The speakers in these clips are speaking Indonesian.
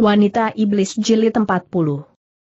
Wanita Iblis Jilid 40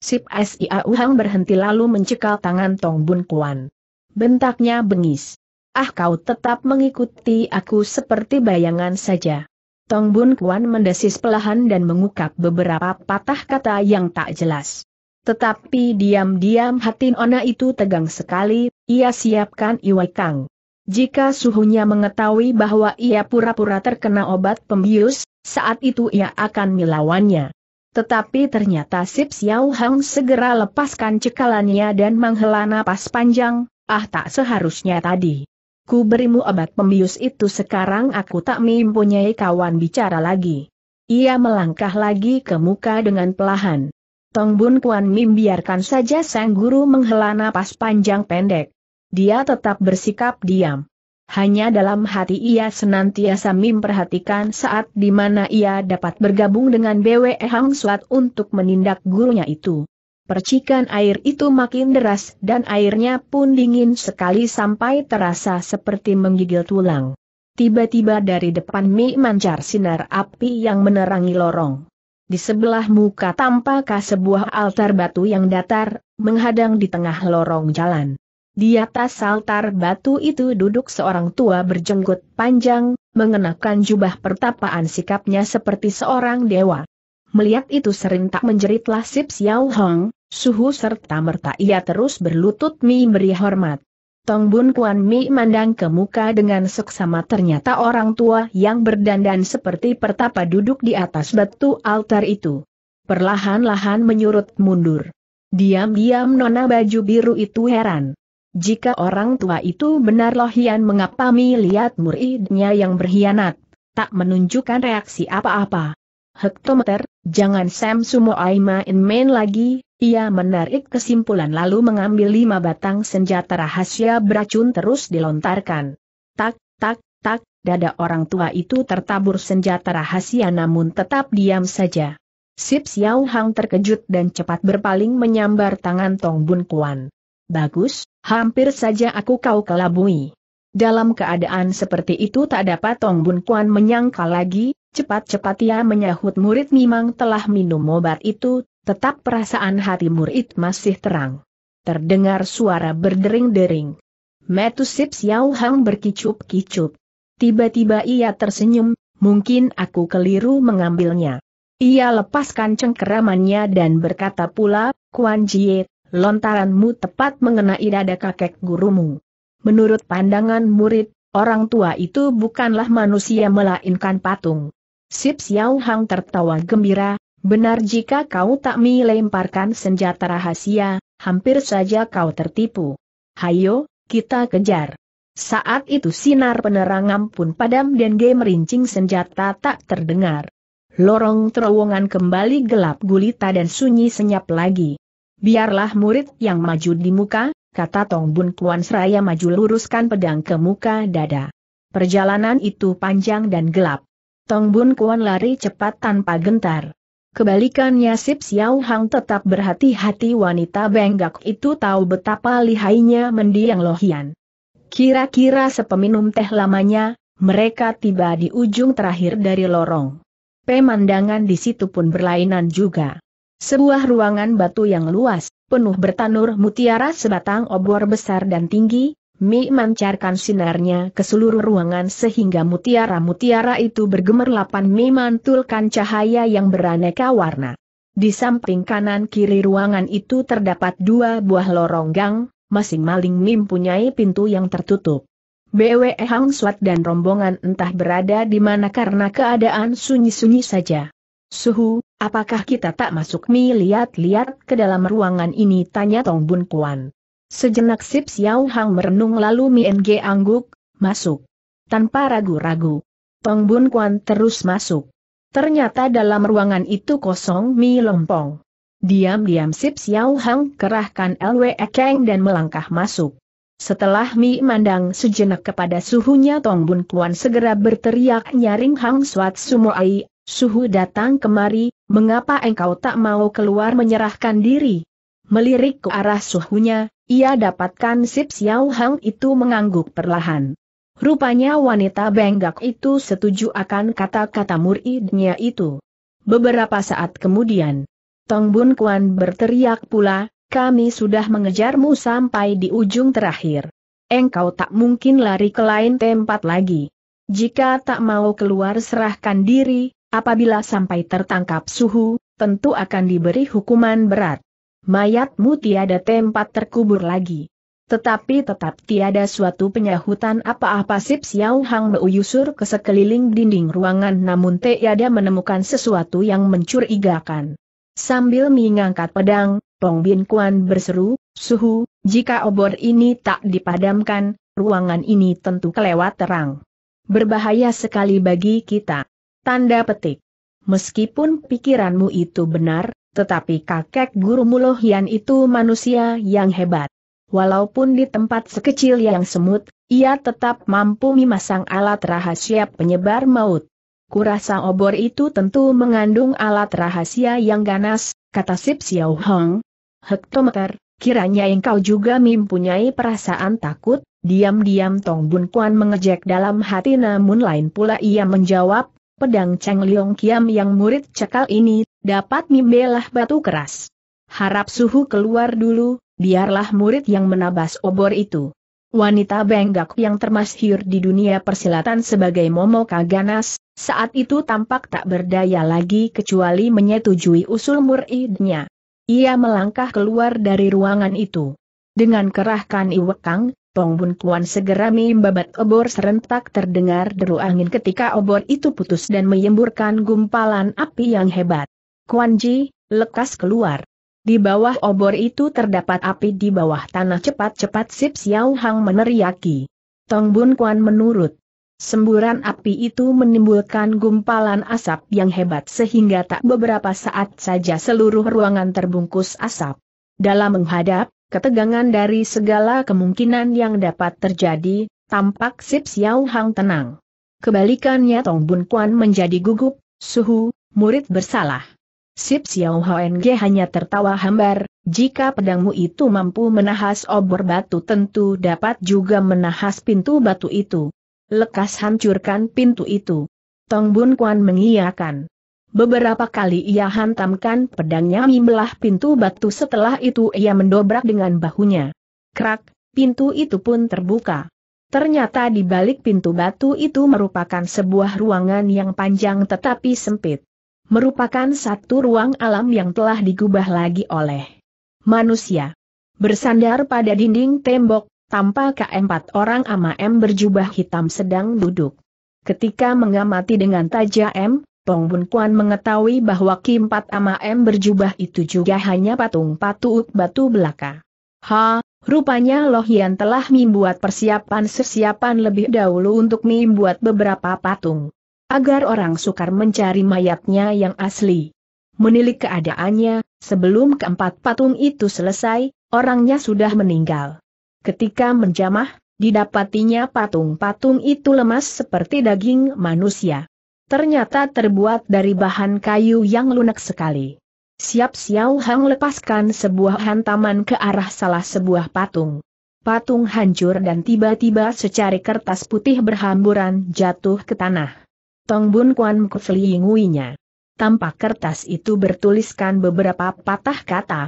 Sip Sia Uhang berhenti lalu mencekal tangan Tong Bun Kuan. Bentaknya bengis. Ah kau tetap mengikuti aku seperti bayangan saja. Tong Bun Kuan mendesis pelahan dan mengukap beberapa patah kata yang tak jelas. Tetapi diam-diam hati ona itu tegang sekali, ia siapkan Iwai Kang. Jika suhunya mengetahui bahwa ia pura-pura terkena obat pembius, saat itu ia akan melawannya. Tetapi ternyata Sip Xiao Hang segera lepaskan cekalannya dan menghela napas panjang, ah tak seharusnya tadi. Ku berimu obat pembius itu sekarang aku tak mempunyai kawan bicara lagi. Ia melangkah lagi ke muka dengan pelahan. Tong Bun Kuan Mim biarkan saja sang guru menghela napas panjang pendek. Dia tetap bersikap diam. Hanya dalam hati ia senantiasa memperhatikan saat di mana ia dapat bergabung dengan BWE Hang Suat untuk menindak gurunya itu. Percikan air itu makin deras dan airnya pun dingin sekali sampai terasa seperti menggigil tulang. Tiba-tiba dari depan Mi mancar sinar api yang menerangi lorong. Di sebelah muka tampak sebuah altar batu yang datar, menghadang di tengah lorong jalan. Di atas altar batu itu duduk seorang tua berjenggot panjang, mengenakan jubah pertapaan sikapnya seperti seorang dewa. Melihat itu serentak menjeritlah Sip Xiao Hong, suhu serta merta ia terus berlutut mi beri hormat. Tong Bun Kuan Mi mandang ke muka dengan seksama ternyata orang tua yang berdandan seperti pertapa duduk di atas batu altar itu. Perlahan-lahan menyurut mundur. Diam-diam nona baju biru itu heran. Jika orang tua itu benar Hian mengapa melihat muridnya yang berkhianat, tak menunjukkan reaksi apa-apa. Hektometer, jangan Sam Sumo Aima in main lagi, ia menarik kesimpulan lalu mengambil lima batang senjata rahasia beracun terus dilontarkan. Tak, tak, tak, dada orang tua itu tertabur senjata rahasia namun tetap diam saja. Sip Xiao Hang terkejut dan cepat berpaling menyambar tangan Tong Bun Kuan. Bagus, Hampir saja aku kau kelabui. Dalam keadaan seperti itu tak dapat Tong Bun Kuan menyangka lagi, cepat-cepat ia menyahut murid memang telah minum obat itu, tetap perasaan hati murid masih terang. Terdengar suara berdering-dering. Metusip Xiao Hang berkicup-kicup. Tiba-tiba ia tersenyum, mungkin aku keliru mengambilnya. Ia lepaskan cengkeramannya dan berkata pula, Kuan Jie, lontaranmu tepat mengenai dada kakek gurumu. Menurut pandangan murid, orang tua itu bukanlah manusia melainkan patung. Sip Xiao Hang tertawa gembira, benar jika kau tak melemparkan senjata rahasia, hampir saja kau tertipu. Hayo, kita kejar. Saat itu sinar penerangan pun padam dan game gemerincing senjata tak terdengar. Lorong terowongan kembali gelap gulita dan sunyi senyap lagi biarlah murid yang maju di muka, kata Tong Bun Kuan seraya maju luruskan pedang ke muka dada. Perjalanan itu panjang dan gelap. Tong Bun Kuan lari cepat tanpa gentar. Kebalikannya Sip Xiao Hang tetap berhati-hati wanita benggak itu tahu betapa lihainya mendiang Lohian. Kira-kira sepeminum teh lamanya, mereka tiba di ujung terakhir dari lorong. Pemandangan di situ pun berlainan juga. Sebuah ruangan batu yang luas, penuh bertanur mutiara sebatang obor besar dan tinggi, Mi mancarkan sinarnya ke seluruh ruangan sehingga mutiara-mutiara itu bergemerlapan Mi mantulkan cahaya yang beraneka warna. Di samping kanan kiri ruangan itu terdapat dua buah lorong gang, masing-masing Mi mempunyai pintu yang tertutup. BWE Hang Swat dan rombongan entah berada di mana karena keadaan sunyi-sunyi saja. Suhu, apakah kita tak masuk mi lihat-lihat ke dalam ruangan ini tanya Tong Bun Kuan. Sejenak Sip Xiao Hang merenung lalu Mi Ge angguk, masuk. Tanpa ragu-ragu. Tong Bun Kuan terus masuk. Ternyata dalam ruangan itu kosong mi lompong. Diam-diam Sip Xiao Hang kerahkan LWE Keng dan melangkah masuk. Setelah Mi mandang sejenak kepada suhunya Tong Bun Kuan segera berteriak nyaring Hang Swat Sumo Ai. Suhu datang kemari, mengapa engkau tak mau keluar menyerahkan diri? Melirik ke arah suhunya, ia dapatkan Sip Xiao Hang itu mengangguk perlahan. Rupanya wanita benggak itu setuju akan kata-kata muridnya itu. Beberapa saat kemudian, Tong Bun Kuan berteriak pula, kami sudah mengejarmu sampai di ujung terakhir. Engkau tak mungkin lari ke lain tempat lagi. Jika tak mau keluar serahkan diri, Apabila sampai tertangkap suhu, tentu akan diberi hukuman berat. Mayatmu tiada tempat terkubur lagi. Tetapi tetap tiada suatu penyahutan apa-apa Sip Xiao Hang meuyusur ke sekeliling dinding ruangan namun tiada menemukan sesuatu yang mencurigakan. Sambil mengangkat pedang, Pong Bin Kuan berseru, Suhu, jika obor ini tak dipadamkan, ruangan ini tentu kelewat terang. Berbahaya sekali bagi kita. Tanda petik. Meskipun pikiranmu itu benar, tetapi kakek guru Mulohian itu manusia yang hebat. Walaupun di tempat sekecil yang semut, ia tetap mampu memasang alat rahasia penyebar maut. Kurasa obor itu tentu mengandung alat rahasia yang ganas, kata Sip Xiao Hong. Hektometer, kiranya engkau juga mempunyai perasaan takut, diam-diam Tong Bun Kuan mengejek dalam hati namun lain pula ia menjawab, pedang Cheng Liong Kiam yang murid cekal ini, dapat membelah batu keras. Harap suhu keluar dulu, biarlah murid yang menabas obor itu. Wanita Benggak yang termasyhur di dunia persilatan sebagai Momo Kaganas, saat itu tampak tak berdaya lagi kecuali menyetujui usul muridnya. Ia melangkah keluar dari ruangan itu. Dengan kerahkan Iwekang, Pong Bun Kuan segera membabat obor serentak terdengar deru angin ketika obor itu putus dan menyemburkan gumpalan api yang hebat. Kuan Ji, lekas keluar. Di bawah obor itu terdapat api di bawah tanah cepat-cepat Sip Xiao Hang meneriaki. Tong Bun Kuan menurut. Semburan api itu menimbulkan gumpalan asap yang hebat sehingga tak beberapa saat saja seluruh ruangan terbungkus asap. Dalam menghadap, ketegangan dari segala kemungkinan yang dapat terjadi, tampak Sip Xiao Hang tenang. Kebalikannya Tong Bun Kuan menjadi gugup, suhu, murid bersalah. Sip Xiao Hang hanya tertawa hambar, jika pedangmu itu mampu menahas obor batu tentu dapat juga menahas pintu batu itu. Lekas hancurkan pintu itu. Tong Bun Kuan mengiyakan. Beberapa kali ia hantamkan pedangnya membelah pintu batu setelah itu ia mendobrak dengan bahunya. Krak, pintu itu pun terbuka. Ternyata di balik pintu batu itu merupakan sebuah ruangan yang panjang tetapi sempit. Merupakan satu ruang alam yang telah digubah lagi oleh manusia. Bersandar pada dinding tembok, tanpa keempat orang ama berjubah hitam sedang duduk. Ketika mengamati dengan tajam, Tong Bun Kuan mengetahui bahwa Kim Pat M berjubah itu juga hanya patung patuuk batu belaka. Ha, rupanya Loh Yan telah membuat persiapan sesiapan lebih dahulu untuk membuat beberapa patung. Agar orang sukar mencari mayatnya yang asli. Menilik keadaannya, sebelum keempat patung itu selesai, orangnya sudah meninggal. Ketika menjamah, didapatinya patung-patung itu lemas seperti daging manusia ternyata terbuat dari bahan kayu yang lunak sekali. Siap Xiao Hang lepaskan sebuah hantaman ke arah salah sebuah patung. Patung hancur dan tiba-tiba secari kertas putih berhamburan jatuh ke tanah. Tong Bun Kuan keflinguinya. Tampak kertas itu bertuliskan beberapa patah kata.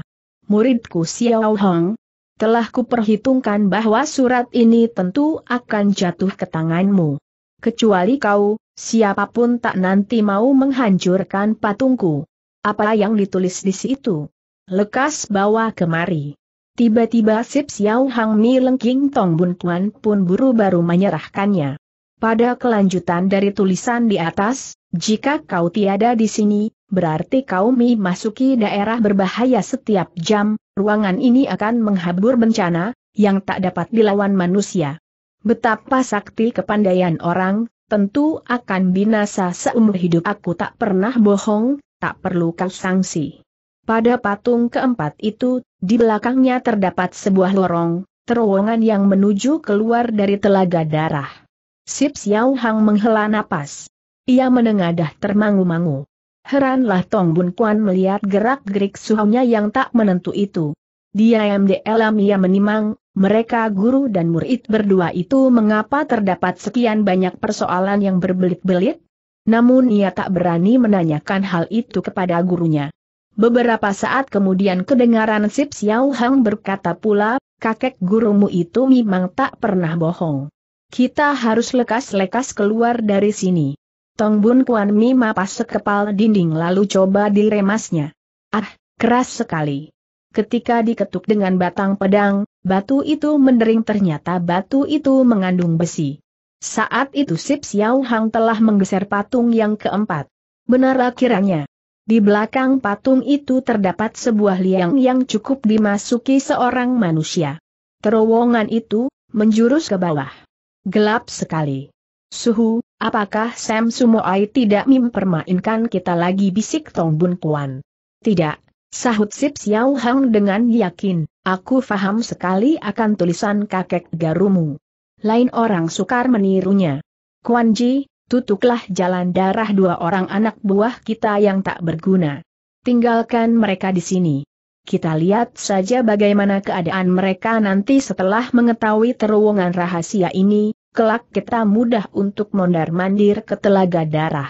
Muridku Xiao Hang, telah kuperhitungkan bahwa surat ini tentu akan jatuh ke tanganmu. Kecuali kau, Siapapun tak nanti mau menghancurkan patungku. Apa yang ditulis di situ? Lekas bawa kemari. Tiba-tiba Sip Xiao Hang Mi Lengking Tong Bun Tuan pun buru-baru menyerahkannya. Pada kelanjutan dari tulisan di atas, jika kau tiada di sini, berarti kau Mi masuki daerah berbahaya setiap jam, ruangan ini akan menghabur bencana, yang tak dapat dilawan manusia. Betapa sakti kepandaian orang, tentu akan binasa seumur hidup aku tak pernah bohong, tak perlu kau sanksi. Pada patung keempat itu, di belakangnya terdapat sebuah lorong, terowongan yang menuju keluar dari telaga darah. Sip Xiao Hang menghela napas. Ia menengadah termangu-mangu. Heranlah Tong Bun Kuan melihat gerak-gerik suhunya yang tak menentu itu. Dia MDLM ia menimang, mereka guru dan murid berdua itu mengapa terdapat sekian banyak persoalan yang berbelit-belit? Namun ia tak berani menanyakan hal itu kepada gurunya. Beberapa saat kemudian kedengaran Sip Xiao Hang berkata pula, kakek gurumu itu memang tak pernah bohong. Kita harus lekas-lekas keluar dari sini. Tong Bun Kuan Mi mapas sekepal dinding lalu coba diremasnya. Ah, keras sekali. Ketika diketuk dengan batang pedang, Batu itu mendering ternyata batu itu mengandung besi. Saat itu Sip Xiao Hang telah menggeser patung yang keempat. Benar akhirnya. Di belakang patung itu terdapat sebuah liang yang cukup dimasuki seorang manusia. Terowongan itu, menjurus ke bawah. Gelap sekali. Suhu, apakah Sam Sumoai tidak mempermainkan kita lagi bisik Tong Bun Kuan? Tidak, Sahut Sip Xiao Hang dengan yakin, aku faham sekali akan tulisan kakek garumu. Lain orang sukar menirunya. Kuan Ji, tutuklah jalan darah dua orang anak buah kita yang tak berguna. Tinggalkan mereka di sini. Kita lihat saja bagaimana keadaan mereka nanti setelah mengetahui terowongan rahasia ini, kelak kita mudah untuk mondar-mandir ke telaga darah.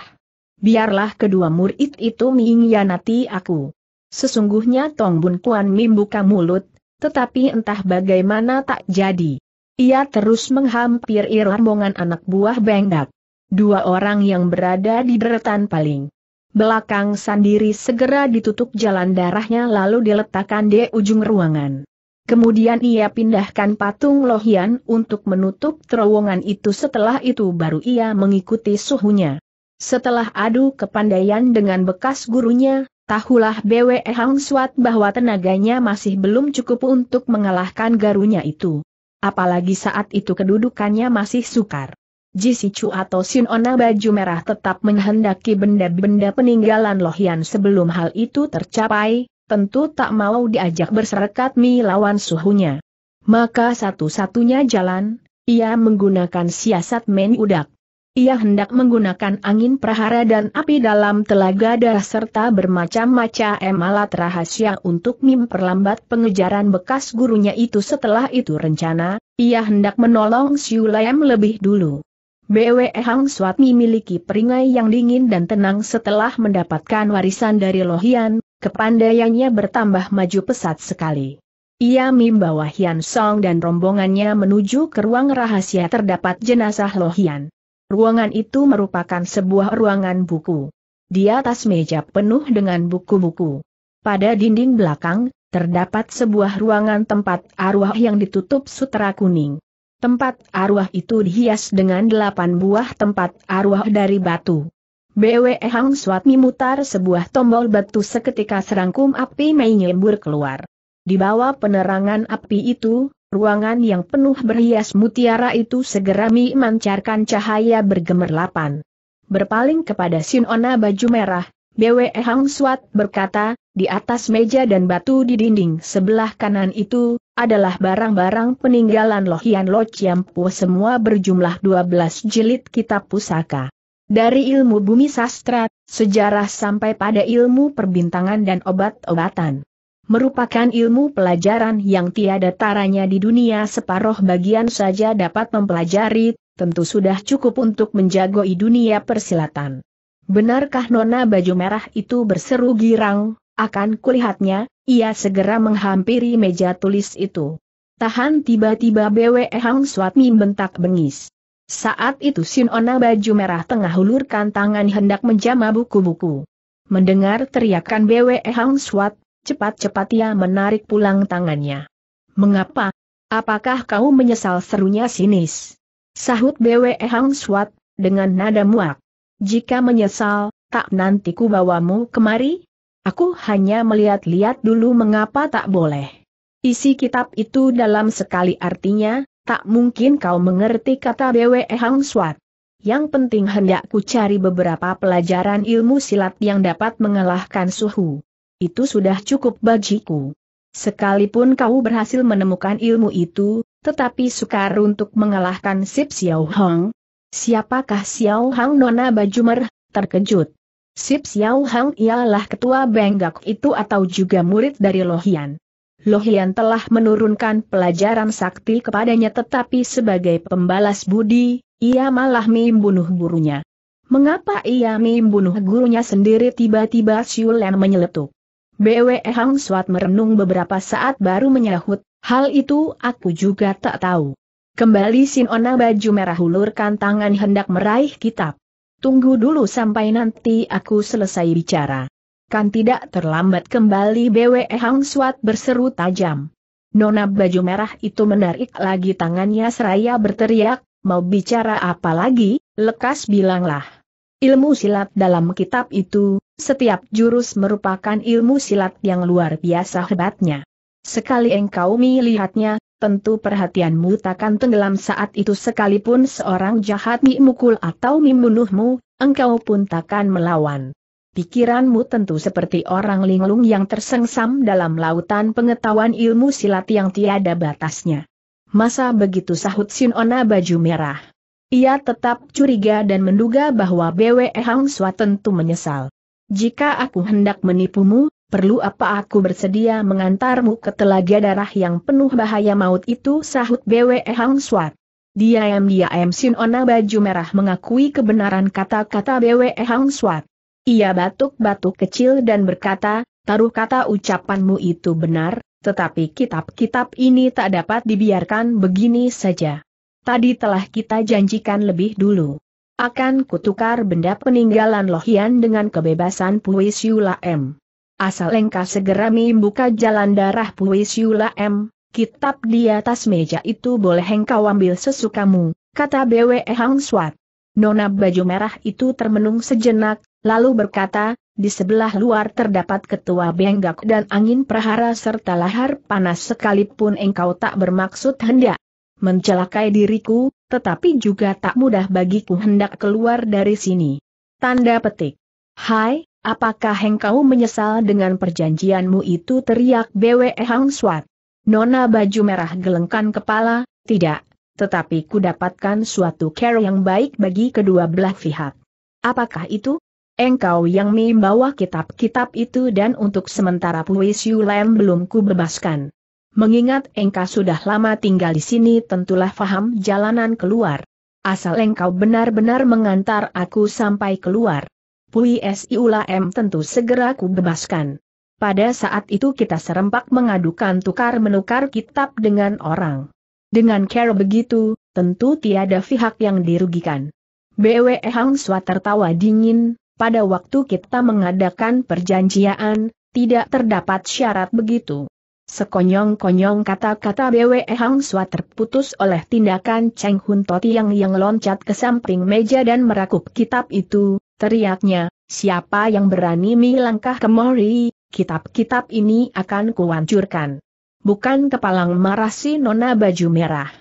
Biarlah kedua murid itu mengkhianati aku. Sesungguhnya Tong Bun Kuan membuka mulut, tetapi entah bagaimana tak jadi. Ia terus menghampiri rombongan anak buah Bengdak. Dua orang yang berada di deretan paling belakang sendiri segera ditutup jalan darahnya lalu diletakkan di ujung ruangan. Kemudian ia pindahkan patung Lohian untuk menutup terowongan itu setelah itu baru ia mengikuti suhunya. Setelah adu kepandaian dengan bekas gurunya, Tahulah BWE Hang Suat bahwa tenaganya masih belum cukup untuk mengalahkan garunya itu. Apalagi saat itu kedudukannya masih sukar. Jisicu atau Ona baju merah tetap menghendaki benda-benda peninggalan Lohian sebelum hal itu tercapai, tentu tak mau diajak berserekat Mi lawan suhunya. Maka satu-satunya jalan, ia menggunakan siasat main udak. Ia hendak menggunakan angin prahara dan api dalam telaga darah serta bermacam-macam alat rahasia untuk memperlambat pengejaran bekas gurunya itu setelah itu rencana, ia hendak menolong Siu Lam lebih dulu. BWE Hang Suat memiliki peringai yang dingin dan tenang setelah mendapatkan warisan dari Lohian, kepandaiannya bertambah maju pesat sekali. Ia membawa Hian Song dan rombongannya menuju ke ruang rahasia terdapat jenazah Lohian. Ruangan itu merupakan sebuah ruangan buku. Di atas meja penuh dengan buku-buku. Pada dinding belakang, terdapat sebuah ruangan tempat arwah yang ditutup sutra kuning. Tempat arwah itu dihias dengan delapan buah tempat arwah dari batu. BWE Hang Suat memutar sebuah tombol batu seketika serangkum api menyembur keluar. Di bawah penerangan api itu, Ruangan yang penuh berhias mutiara itu segera memancarkan cahaya bergemerlapan. Berpaling kepada Sinona baju merah, BWE Hang Swat berkata, di atas meja dan batu di dinding sebelah kanan itu, adalah barang-barang peninggalan Lohian Lo Chiampu semua berjumlah 12 jilid kitab pusaka. Dari ilmu bumi sastra, sejarah sampai pada ilmu perbintangan dan obat-obatan merupakan ilmu pelajaran yang tiada taranya di dunia separoh bagian saja dapat mempelajari, tentu sudah cukup untuk menjagoi dunia persilatan. Benarkah nona baju merah itu berseru girang, akan kulihatnya, ia segera menghampiri meja tulis itu. Tahan tiba-tiba BWE Hang Swatmi bentak bengis. Saat itu Sinona baju merah tengah hulurkan tangan hendak menjama buku-buku. Mendengar teriakan BWE Hang Swat, Cepat-cepat ia menarik pulang tangannya. Mengapa? Apakah kau menyesal serunya sinis? Sahut BWE Hang Swat, dengan nada muak. Jika menyesal, tak nanti ku bawamu kemari? Aku hanya melihat-lihat dulu mengapa tak boleh. Isi kitab itu dalam sekali artinya, tak mungkin kau mengerti kata BWE Hang Swat. Yang penting hendak ku cari beberapa pelajaran ilmu silat yang dapat mengalahkan suhu. Itu sudah cukup bagiku. Sekalipun kau berhasil menemukan ilmu itu, tetapi sukar untuk mengalahkan Sip Xiao Hong. Siapakah Xiao Hang Nona Bajumer? Terkejut. Sip Xiao Hang ialah ketua Benggak itu atau juga murid dari Lohian. Lohian telah menurunkan pelajaran sakti kepadanya tetapi sebagai pembalas budi, ia malah membunuh gurunya. Mengapa ia membunuh gurunya sendiri tiba-tiba Lan menyeletuk? BW Hang Suat merenung beberapa saat baru menyahut, hal itu aku juga tak tahu. Kembali Sinona baju merah hulurkan tangan hendak meraih kitab. Tunggu dulu sampai nanti aku selesai bicara. Kan tidak terlambat kembali BW Hang Suat berseru tajam. Nona baju merah itu menarik lagi tangannya seraya berteriak, mau bicara apa lagi, lekas bilanglah. Ilmu silat dalam kitab itu, setiap jurus merupakan ilmu silat yang luar biasa hebatnya. Sekali engkau melihatnya, tentu perhatianmu takkan tenggelam saat itu sekalipun seorang jahat mukul atau membunuhmu, engkau pun takkan melawan. Pikiranmu tentu seperti orang linglung yang tersengsam dalam lautan pengetahuan ilmu silat yang tiada batasnya. Masa begitu sahut Sinona baju merah. Ia tetap curiga dan menduga bahwa BWE Hang Sua tentu menyesal. Jika aku hendak menipumu, perlu apa aku bersedia mengantarmu ke telaga darah yang penuh bahaya maut itu sahut BWE Hang Swat. Diam-diam Ona baju merah mengakui kebenaran kata-kata BWE Hang Swat. Ia batuk-batuk kecil dan berkata, taruh kata ucapanmu itu benar, tetapi kitab-kitab ini tak dapat dibiarkan begini saja. Tadi telah kita janjikan lebih dulu. Akan kutukar benda peninggalan Lohian dengan kebebasan Pui Siula M. Asal engkau segera membuka jalan darah Pui Siula M, kitab di atas meja itu boleh engkau ambil sesukamu, kata Bwe Hang Swat. Nona baju merah itu termenung sejenak, lalu berkata, di sebelah luar terdapat ketua benggak dan angin perhara serta lahar panas sekalipun engkau tak bermaksud hendak mencelakai diriku, tetapi juga tak mudah bagiku hendak keluar dari sini. Tanda petik. Hai, apakah engkau menyesal dengan perjanjianmu itu teriak BWE Hang Swat. Nona baju merah gelengkan kepala, tidak, tetapi ku dapatkan suatu care yang baik bagi kedua belah pihak. Apakah itu? Engkau yang membawa kitab-kitab itu dan untuk sementara puisi Lem belum ku bebaskan. Mengingat engkau sudah lama tinggal di sini tentulah faham jalanan keluar. Asal engkau benar-benar mengantar aku sampai keluar. Pui ulam tentu segera ku bebaskan. Pada saat itu kita serempak mengadukan tukar-menukar kitab dengan orang. Dengan cara begitu, tentu tiada pihak yang dirugikan. BWE Hang Sua tertawa dingin, pada waktu kita mengadakan perjanjian, tidak terdapat syarat begitu. Sekonyong-konyong kata-kata BWE Hang Sua terputus oleh tindakan Cheng Hun Toti yang yang loncat ke samping meja dan merakup kitab itu, teriaknya, siapa yang berani melangkah ke Mori, kitab-kitab ini akan kuhancurkan. Bukan kepalang marah si nona baju merah.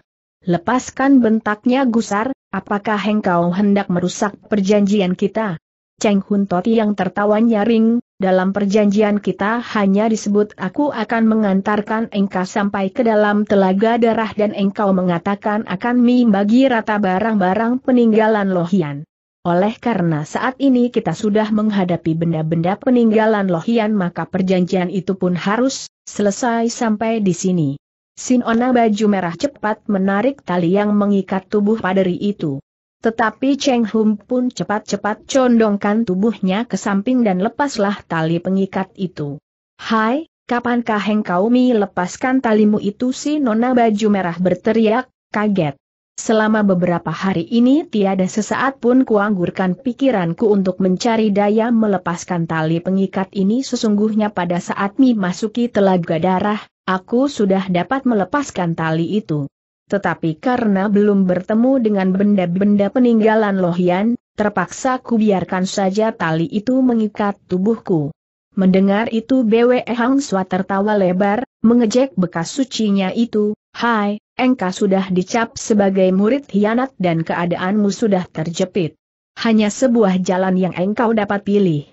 Lepaskan bentaknya gusar, apakah engkau hendak merusak perjanjian kita? Cheng Hun Toti yang tertawa nyaring, dalam perjanjian kita hanya disebut aku akan mengantarkan engkau sampai ke dalam telaga darah dan engkau mengatakan akan membagi rata barang-barang peninggalan Lohian. Oleh karena saat ini kita sudah menghadapi benda-benda peninggalan Lohian maka perjanjian itu pun harus selesai sampai di sini. Sinona baju merah cepat menarik tali yang mengikat tubuh paderi itu. Tetapi Cheng Hum pun cepat-cepat condongkan tubuhnya ke samping dan lepaslah tali pengikat itu. Hai, kapankah engkau mi lepaskan talimu itu si nona baju merah berteriak, kaget. Selama beberapa hari ini tiada sesaat pun kuanggurkan pikiranku untuk mencari daya melepaskan tali pengikat ini sesungguhnya pada saat mi masuki telaga darah, aku sudah dapat melepaskan tali itu tetapi karena belum bertemu dengan benda-benda peninggalan Lohian, terpaksa kubiarkan saja tali itu mengikat tubuhku. Mendengar itu Bwe Hang Sua tertawa lebar, mengejek bekas sucinya itu, Hai, engkau sudah dicap sebagai murid hianat dan keadaanmu sudah terjepit. Hanya sebuah jalan yang engkau dapat pilih.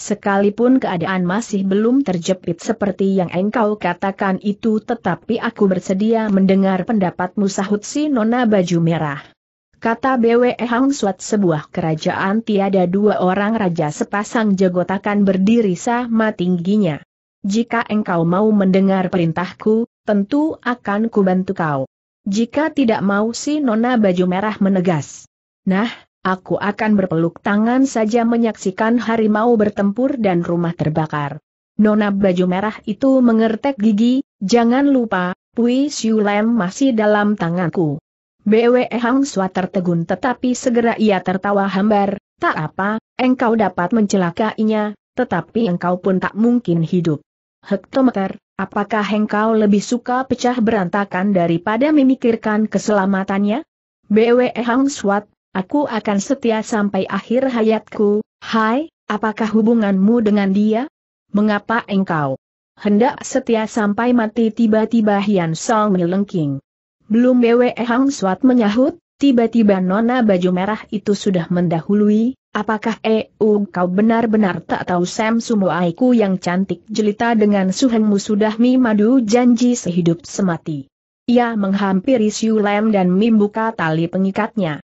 Sekalipun keadaan masih belum terjepit seperti yang engkau katakan itu tetapi aku bersedia mendengar pendapatmu sahut si Nona Baju Merah. Kata BWE Hang Suat sebuah kerajaan tiada dua orang raja sepasang jagotakan berdiri sama tingginya. Jika engkau mau mendengar perintahku, tentu akan kubantu kau. Jika tidak mau si Nona Baju Merah menegas. Nah, Aku akan berpeluk tangan saja menyaksikan harimau bertempur dan rumah terbakar. Nona baju merah itu mengertek gigi, jangan lupa, Pui Siu Lem masih dalam tanganku. BWE Hang Sua tertegun tetapi segera ia tertawa hambar, tak apa, engkau dapat mencelakainya, tetapi engkau pun tak mungkin hidup. Hektometer, apakah engkau lebih suka pecah berantakan daripada memikirkan keselamatannya? BWE Hang Swat, Aku akan setia sampai akhir hayatku, hai, apakah hubunganmu dengan dia? Mengapa engkau hendak setia sampai mati tiba-tiba Hian Song melengking? Belum Bwe Hang Suat menyahut, tiba-tiba nona baju merah itu sudah mendahului, Apakah EU eh, uh, kau benar-benar tak tahu Sam Sumo Aiku yang cantik jelita dengan suhengmu sudah mi janji sehidup semati? Ia menghampiri Siu Lam dan membuka tali pengikatnya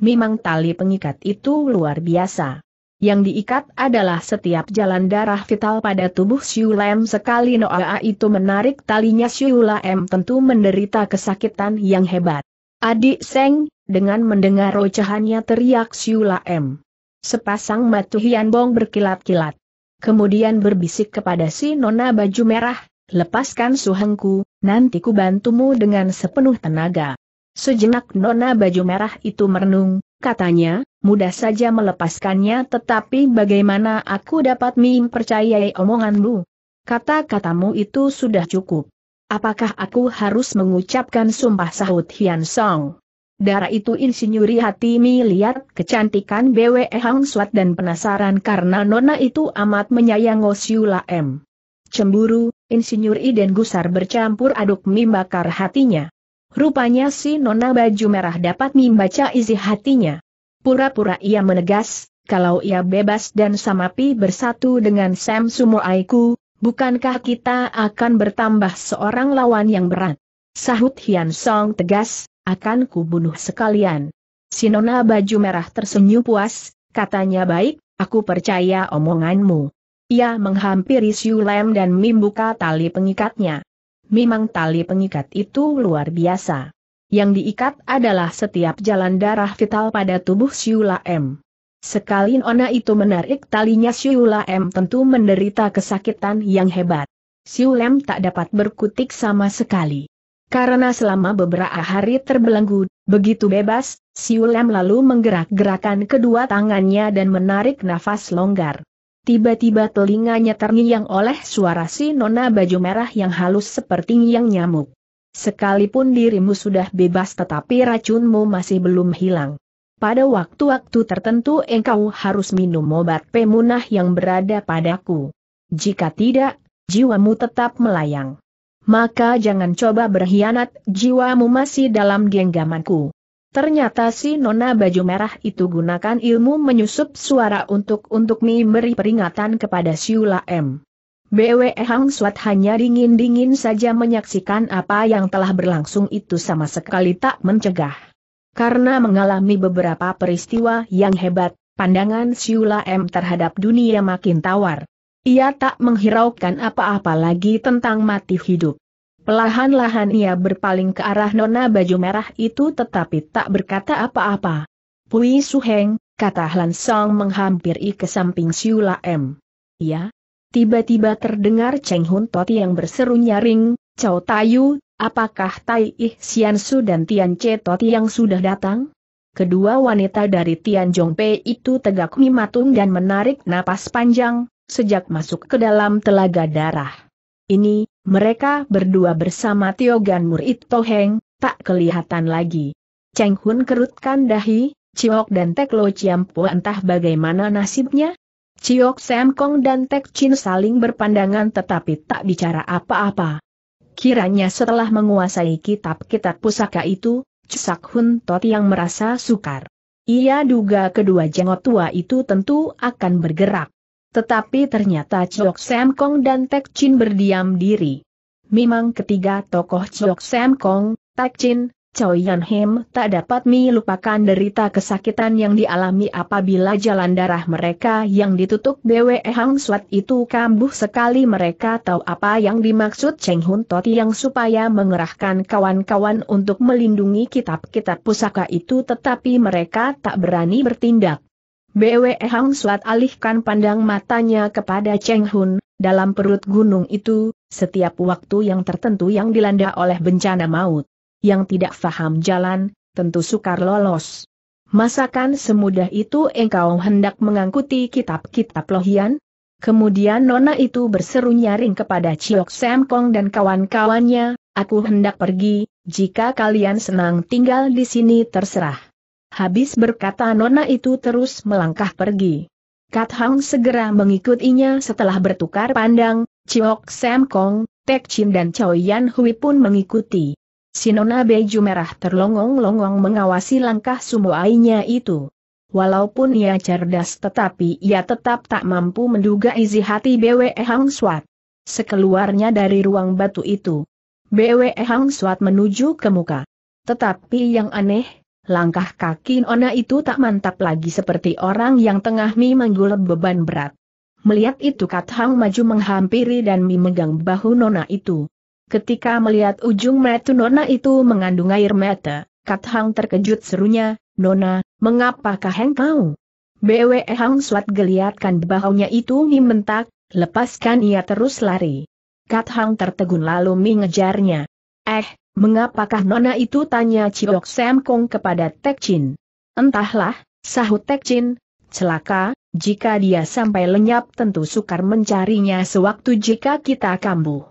memang tali pengikat itu luar biasa. Yang diikat adalah setiap jalan darah vital pada tubuh Siulam sekali Noa itu menarik talinya Siulam tentu menderita kesakitan yang hebat. Adik Seng, dengan mendengar ocehannya teriak Siulam. Sepasang mata Hian Bong berkilat-kilat. Kemudian berbisik kepada si Nona baju merah, lepaskan suhengku, nanti ku bantumu dengan sepenuh tenaga. Sejenak nona baju merah itu merenung, katanya, mudah saja melepaskannya tetapi bagaimana aku dapat mempercayai omonganmu? Kata-katamu itu sudah cukup. Apakah aku harus mengucapkan sumpah sahut Hian Song? Darah itu insinyuri hati mi lihat kecantikan BWE Hang Suat dan penasaran karena nona itu amat menyayang Osiula M. Cemburu, insinyuri dan gusar bercampur aduk mi bakar hatinya. Rupanya si nona baju merah dapat membaca isi hatinya. Pura-pura ia menegas, kalau ia bebas dan Samapi bersatu dengan Sam Sumoaiku, bukankah kita akan bertambah seorang lawan yang berat? Sahut Hian Song tegas, akan kubunuh sekalian. Si nona baju merah tersenyum puas, katanya baik, aku percaya omonganmu. Ia menghampiri Siu Lem dan membuka tali pengikatnya memang tali pengikat itu luar biasa. Yang diikat adalah setiap jalan darah vital pada tubuh Siula M. Sekali Ona itu menarik talinya Siula M tentu menderita kesakitan yang hebat. Siula M tak dapat berkutik sama sekali. Karena selama beberapa hari terbelenggu, begitu bebas, Siula M lalu menggerak-gerakan kedua tangannya dan menarik nafas longgar. Tiba-tiba telinganya terngiang oleh suara si nona baju merah yang halus seperti yang nyamuk. Sekalipun dirimu sudah bebas tetapi racunmu masih belum hilang. Pada waktu-waktu tertentu engkau harus minum obat pemunah yang berada padaku. Jika tidak, jiwamu tetap melayang. Maka jangan coba berkhianat, jiwamu masih dalam genggamanku. Ternyata si nona baju merah itu gunakan ilmu menyusup suara untuk untuk memberi peringatan kepada Siula M. BWE Hang Suat hanya dingin-dingin saja menyaksikan apa yang telah berlangsung itu sama sekali tak mencegah. Karena mengalami beberapa peristiwa yang hebat, pandangan Siula M terhadap dunia makin tawar. Ia tak menghiraukan apa-apa lagi tentang mati hidup. Pelahan-lahan ia berpaling ke arah nona baju merah itu tetapi tak berkata apa-apa. Pui Suheng, kata Hlan Song menghampiri ke samping Siula M. Ya? Tiba-tiba terdengar Cheng Hun Toti yang berseru nyaring, Cao Tayu, apakah Tai Ih Sian Su dan Tian Che Toti yang sudah datang? Kedua wanita dari Tian Zhong Pei itu tegak mimatung dan menarik napas panjang, sejak masuk ke dalam telaga darah. Ini, mereka berdua bersama Tiogan Murid Toheng, tak kelihatan lagi. Cheng Hun kerutkan dahi, Ciok dan Tek Lo Chiampo entah bagaimana nasibnya. Ciok Sam Kong dan Tek Chin saling berpandangan tetapi tak bicara apa-apa. Kiranya setelah menguasai kitab-kitab pusaka itu, Cusak Hun Tot yang merasa sukar. Ia duga kedua jenggot tua itu tentu akan bergerak. Tetapi ternyata Chok Sam Kong dan Tek Chin berdiam diri. Memang ketiga tokoh Chok Sam Kong, Tek Chin, Choi Yan Him tak dapat melupakan derita kesakitan yang dialami apabila jalan darah mereka yang ditutup BWE Hang Suat itu kambuh sekali mereka tahu apa yang dimaksud Cheng Hun Tot yang supaya mengerahkan kawan-kawan untuk melindungi kitab-kitab pusaka itu tetapi mereka tak berani bertindak. Bwe Hang Suat alihkan pandang matanya kepada Cheng Hun, dalam perut gunung itu, setiap waktu yang tertentu yang dilanda oleh bencana maut. Yang tidak faham jalan, tentu sukar lolos. Masakan semudah itu engkau hendak mengangkuti kitab-kitab lohian? Kemudian Nona itu berseru nyaring kepada Chiok Sam Kong dan kawan-kawannya, aku hendak pergi, jika kalian senang tinggal di sini terserah. Habis berkata Nona itu terus melangkah pergi. Kat Hang segera mengikutinya setelah bertukar pandang, Chiok Sam Kong, Tek Chin dan Chow Yan Hui pun mengikuti. Sinona Beju merah terlongong-longong mengawasi langkah sumuainya itu. Walaupun ia cerdas tetapi ia tetap tak mampu menduga isi hati BWE Hang Swat. Sekeluarnya dari ruang batu itu, BWE Hang Swat menuju ke muka. Tetapi yang aneh, Langkah kaki Nona itu tak mantap lagi seperti orang yang tengah Mi menggulat beban berat. Melihat itu Kat Hang maju menghampiri dan Mi megang bahu Nona itu. Ketika melihat ujung mata Nona itu mengandung air mata, Kat Hang terkejut serunya, Nona, mengapakah engkau? BWE Hang Suat geliatkan bahunya itu Mi mentak, lepaskan ia terus lari. Kat Hang tertegun lalu Mi ngejarnya. Eh, Mengapakah nona itu tanya Ciok Sam Kong kepada Tek Chin. Entahlah, sahut Tek Chin, celaka, jika dia sampai lenyap tentu sukar mencarinya sewaktu jika kita kambuh.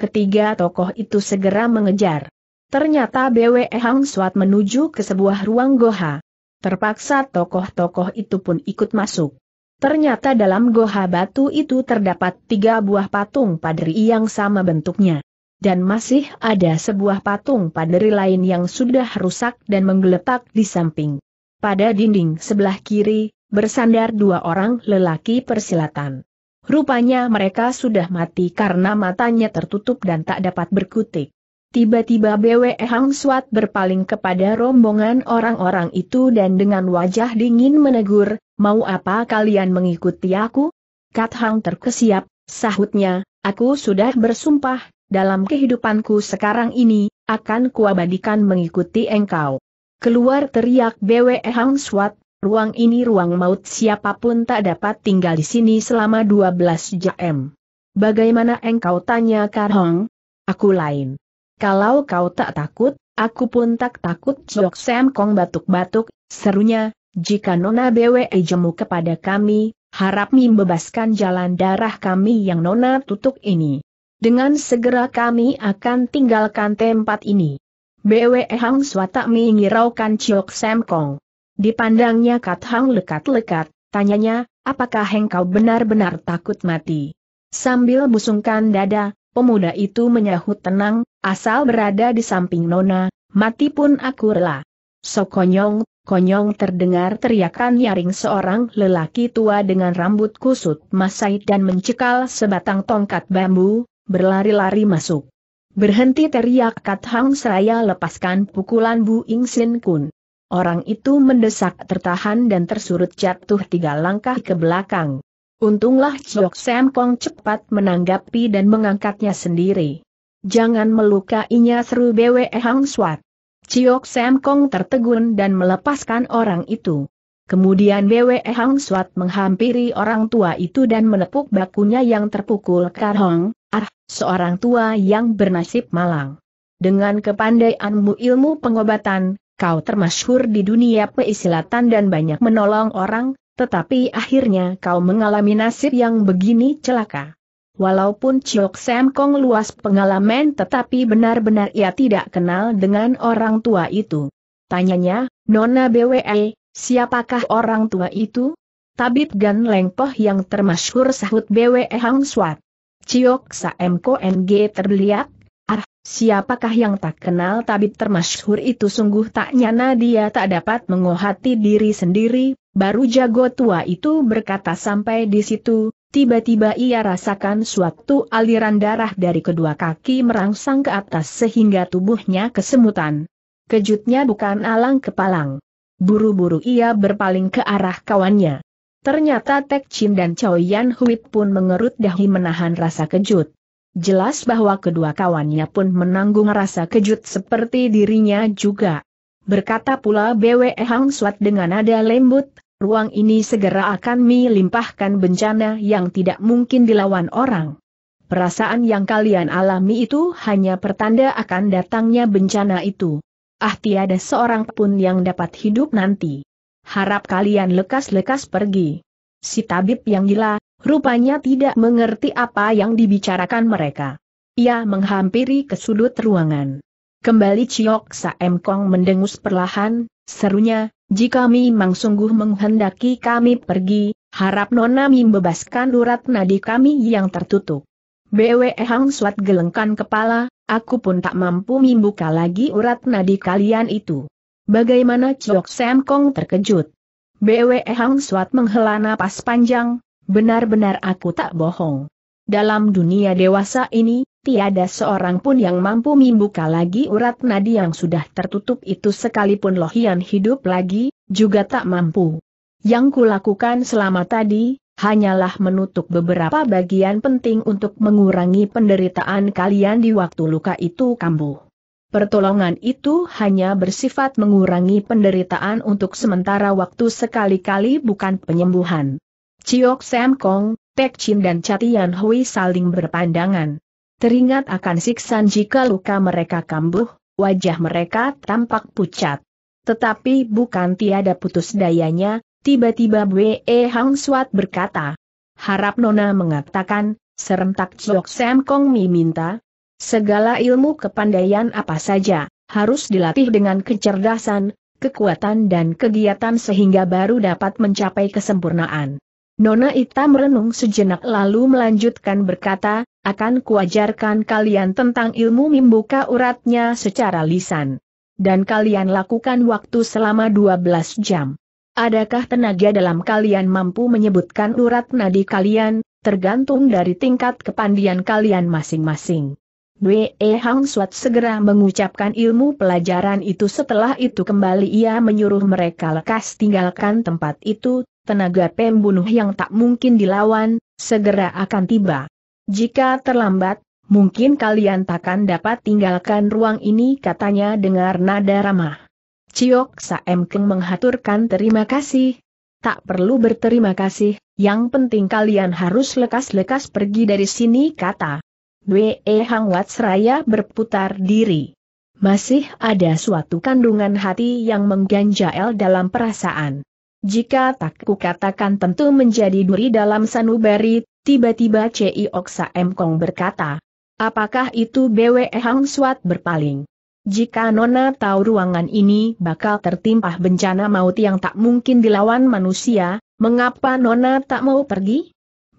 Ketiga tokoh itu segera mengejar. Ternyata BWE Hang Suat menuju ke sebuah ruang goha. Terpaksa tokoh-tokoh itu pun ikut masuk. Ternyata dalam goha batu itu terdapat tiga buah patung padri yang sama bentuknya dan masih ada sebuah patung paderi lain yang sudah rusak dan menggeletak di samping. Pada dinding sebelah kiri, bersandar dua orang lelaki persilatan. Rupanya mereka sudah mati karena matanya tertutup dan tak dapat berkutik. Tiba-tiba BW Hang Suat berpaling kepada rombongan orang-orang itu dan dengan wajah dingin menegur, mau apa kalian mengikuti aku? Kat Hang terkesiap, sahutnya, aku sudah bersumpah, dalam kehidupanku sekarang ini, akan kuabadikan mengikuti engkau. Keluar teriak BWE Hang Swat, ruang ini ruang maut siapapun tak dapat tinggal di sini selama 12 jam. Bagaimana engkau tanya Hong? Aku lain. Kalau kau tak takut, aku pun tak takut Jok Sam Kong batuk-batuk, serunya, jika Nona BWE jemu kepada kami, harap membebaskan jalan darah kami yang Nona tutup ini. Dengan segera kami akan tinggalkan tempat ini. BWE Hang Sua tak mengiraukan Chiok Sam Kong. Dipandangnya Kat Hang lekat-lekat, tanyanya, apakah engkau benar-benar takut mati? Sambil busungkan dada, pemuda itu menyahut tenang, asal berada di samping Nona, mati pun aku rela. Sokonyong, konyong terdengar teriakan nyaring seorang lelaki tua dengan rambut kusut masai dan mencekal sebatang tongkat bambu, berlari-lari masuk. Berhenti teriak Kat Hang Seraya lepaskan pukulan Bu Ing Sin Kun. Orang itu mendesak tertahan dan tersurut jatuh tiga langkah ke belakang. Untunglah Chiok Sam Kong cepat menanggapi dan mengangkatnya sendiri. Jangan melukainya seru BWE Hang Swat. Chiok Sam Kong tertegun dan melepaskan orang itu. Kemudian BWE Hang Swat menghampiri orang tua itu dan menepuk bakunya yang terpukul Kar Hong. Ah, seorang tua yang bernasib malang. Dengan kepandaianmu ilmu pengobatan, kau termasyhur di dunia peisilatan dan banyak menolong orang, tetapi akhirnya kau mengalami nasib yang begini celaka. Walaupun Chok Sam Kong luas pengalaman tetapi benar-benar ia tidak kenal dengan orang tua itu. Tanyanya, Nona BWE, siapakah orang tua itu? Tabib Gan Lengpoh yang termasyhur sahut BWE Hang Swat. Ciok Saem Ko NG terbeliak, ah, siapakah yang tak kenal tabib termasyhur itu sungguh tak nyana dia tak dapat mengohati diri sendiri, baru jago tua itu berkata sampai di situ, tiba-tiba ia rasakan suatu aliran darah dari kedua kaki merangsang ke atas sehingga tubuhnya kesemutan. Kejutnya bukan alang kepalang. Buru-buru ia berpaling ke arah kawannya. Ternyata Tek Chin dan Chow Yan Hui pun mengerut dahi menahan rasa kejut. Jelas bahwa kedua kawannya pun menanggung rasa kejut seperti dirinya juga. Berkata pula BWE Hang Suat dengan nada lembut, ruang ini segera akan melimpahkan bencana yang tidak mungkin dilawan orang. Perasaan yang kalian alami itu hanya pertanda akan datangnya bencana itu. Ah tiada seorang pun yang dapat hidup nanti harap kalian lekas-lekas pergi. Si tabib yang gila, rupanya tidak mengerti apa yang dibicarakan mereka. Ia menghampiri ke sudut ruangan. Kembali Ciok Saem Kong mendengus perlahan, serunya, jika memang sungguh menghendaki kami pergi, harap Nona membebaskan urat nadi kami yang tertutup. BWE Hang Suat gelengkan kepala, aku pun tak mampu membuka lagi urat nadi kalian itu. Bagaimana Chok Sam Kong terkejut? Bwe Hang Swat menghela napas panjang, benar-benar aku tak bohong. Dalam dunia dewasa ini, tiada seorang pun yang mampu membuka lagi urat nadi yang sudah tertutup itu sekalipun Lohian hidup lagi, juga tak mampu. Yang kulakukan selama tadi, hanyalah menutup beberapa bagian penting untuk mengurangi penderitaan kalian di waktu luka itu kambuh. Pertolongan itu hanya bersifat mengurangi penderitaan untuk sementara waktu sekali-kali bukan penyembuhan. Ciok Sam Kong, Tek Chin dan Chatian Hui saling berpandangan. Teringat akan siksan jika luka mereka kambuh, wajah mereka tampak pucat. Tetapi bukan tiada putus dayanya, tiba-tiba Bwe Hang Suat berkata. Harap Nona mengatakan, serentak Ciok Sam Kong meminta. Segala ilmu kepandaian apa saja, harus dilatih dengan kecerdasan, kekuatan dan kegiatan sehingga baru dapat mencapai kesempurnaan. Nona Ita merenung sejenak lalu melanjutkan berkata, akan kuajarkan kalian tentang ilmu membuka uratnya secara lisan. Dan kalian lakukan waktu selama 12 jam. Adakah tenaga dalam kalian mampu menyebutkan urat nadi kalian, tergantung dari tingkat kepandian kalian masing-masing e Hang Suat segera mengucapkan ilmu pelajaran itu setelah itu kembali ia menyuruh mereka lekas tinggalkan tempat itu, tenaga pembunuh yang tak mungkin dilawan, segera akan tiba. Jika terlambat, mungkin kalian takkan dapat tinggalkan ruang ini katanya dengar nada ramah. Ciok Saem Keng menghaturkan terima kasih. Tak perlu berterima kasih, yang penting kalian harus lekas-lekas pergi dari sini kata Bwe Hang Wat Seraya berputar diri. Masih ada suatu kandungan hati yang mengganjal dalam perasaan. Jika tak kukatakan tentu menjadi duri dalam sanubari, tiba-tiba Cei Oksa M. Kong berkata, Apakah itu Bwe Hang Suat berpaling? Jika Nona tahu ruangan ini bakal tertimpah bencana maut yang tak mungkin dilawan manusia, mengapa Nona tak mau pergi?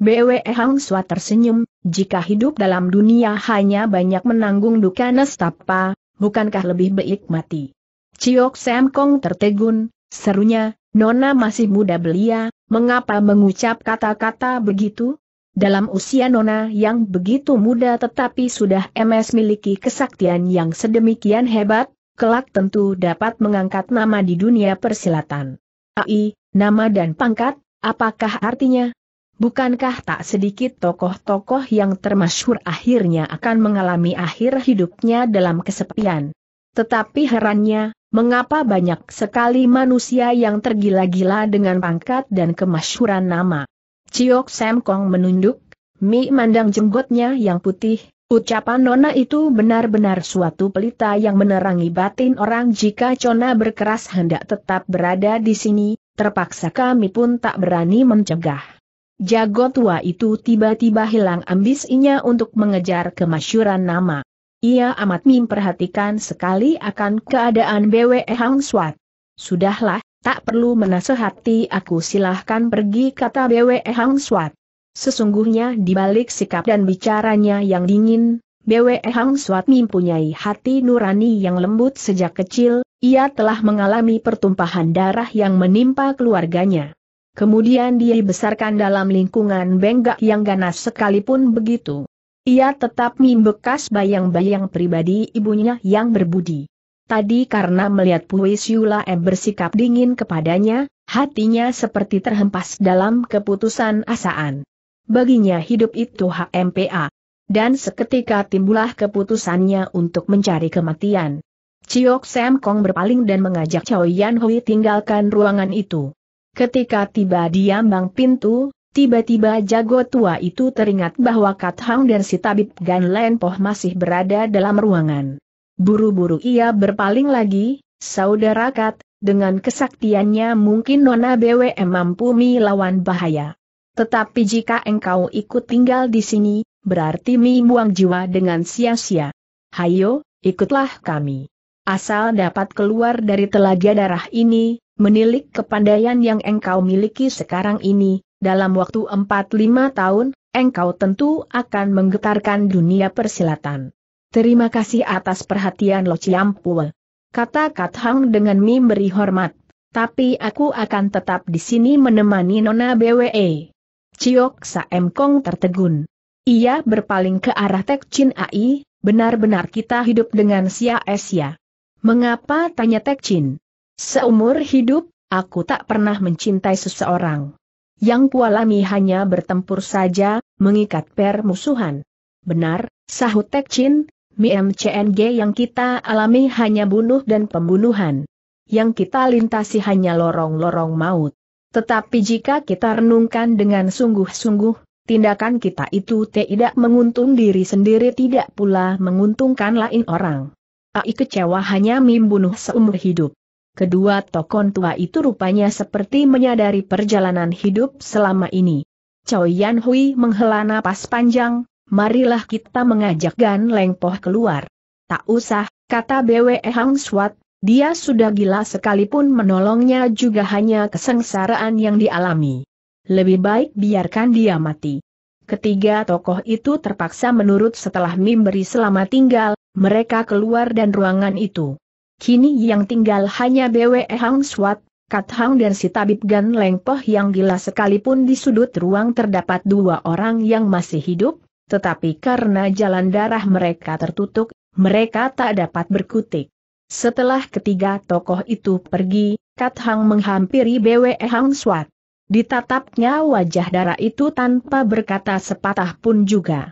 Bwe Hang Suat tersenyum, jika hidup dalam dunia hanya banyak menanggung duka nestapa, bukankah lebih baik mati? Ciok Sam Kong tertegun, serunya, Nona masih muda belia, mengapa mengucap kata-kata begitu? Dalam usia Nona yang begitu muda tetapi sudah MS miliki kesaktian yang sedemikian hebat, kelak tentu dapat mengangkat nama di dunia persilatan. AI, nama dan pangkat, apakah artinya? Bukankah tak sedikit tokoh-tokoh yang termasyhur akhirnya akan mengalami akhir hidupnya dalam kesepian? Tetapi herannya, mengapa banyak sekali manusia yang tergila-gila dengan pangkat dan kemasyhuran nama? Ciok Sam Kong menunduk, Mi mandang jenggotnya yang putih, ucapan Nona itu benar-benar suatu pelita yang menerangi batin orang jika Cona berkeras hendak tetap berada di sini, terpaksa kami pun tak berani mencegah. Jago tua itu tiba-tiba hilang ambisinya untuk mengejar kemasyuran nama. Ia amat memperhatikan sekali akan keadaan Bwe Hang Swat. Sudahlah, tak perlu menasehati aku silahkan pergi kata Bwe Hang Swat. Sesungguhnya di balik sikap dan bicaranya yang dingin, Bwe Hang Swat mempunyai hati nurani yang lembut sejak kecil, ia telah mengalami pertumpahan darah yang menimpa keluarganya. Kemudian dia dibesarkan dalam lingkungan benggak yang ganas sekalipun begitu. Ia tetap membekas bayang-bayang pribadi ibunya yang berbudi. Tadi karena melihat Puis Yula E bersikap dingin kepadanya, hatinya seperti terhempas dalam keputusan asaan. Baginya hidup itu HMPA. Dan seketika timbullah keputusannya untuk mencari kematian. Ciok Sam Kong berpaling dan mengajak Chow Yan Hui tinggalkan ruangan itu. Ketika tiba di ambang pintu, tiba-tiba jago tua itu teringat bahwa Kat Hang dan si tabib Gan Len Poh masih berada dalam ruangan. Buru-buru ia berpaling lagi, saudara Kat, dengan kesaktiannya mungkin Nona BWM mampu melawan bahaya. Tetapi jika engkau ikut tinggal di sini, berarti mi buang jiwa dengan sia-sia. Hayo, ikutlah kami. Asal dapat keluar dari telaga darah ini, menilik kepandaian yang engkau miliki sekarang ini, dalam waktu 4-5 tahun, engkau tentu akan menggetarkan dunia persilatan. Terima kasih atas perhatian Lo Ciampul. Kata Kat Hang dengan memberi hormat, tapi aku akan tetap di sini menemani Nona BWE. Ciok M Kong tertegun. Ia berpaling ke arah Tek Chin Ai, benar-benar kita hidup dengan sia-sia. Mengapa tanya Tek Chin? Seumur hidup, aku tak pernah mencintai seseorang. Yang kualami hanya bertempur saja, mengikat permusuhan. Benar, sahut Tek Chin, MCNG yang kita alami hanya bunuh dan pembunuhan. Yang kita lintasi hanya lorong-lorong maut. Tetapi jika kita renungkan dengan sungguh-sungguh, tindakan kita itu tidak menguntung diri sendiri tidak pula menguntungkan lain orang. Ai kecewa hanya membunuh seumur hidup. Kedua tokon tua itu rupanya seperti menyadari perjalanan hidup selama ini. Cao Yan Hui menghela napas panjang, marilah kita mengajak Gan Leng Poh keluar. Tak usah, kata BWE Hang Swat, dia sudah gila sekalipun menolongnya juga hanya kesengsaraan yang dialami. Lebih baik biarkan dia mati. Ketiga tokoh itu terpaksa menurut setelah memberi selama tinggal, mereka keluar dan ruangan itu. Kini yang tinggal hanya Bwe Hang Swat, Kat Hang dan si tabib Gan Leng Poh yang gila sekalipun di sudut ruang terdapat dua orang yang masih hidup, tetapi karena jalan darah mereka tertutup, mereka tak dapat berkutik. Setelah ketiga tokoh itu pergi, Kat Hang menghampiri Bwe Hang Swat. Ditatapnya wajah darah itu tanpa berkata sepatah pun juga.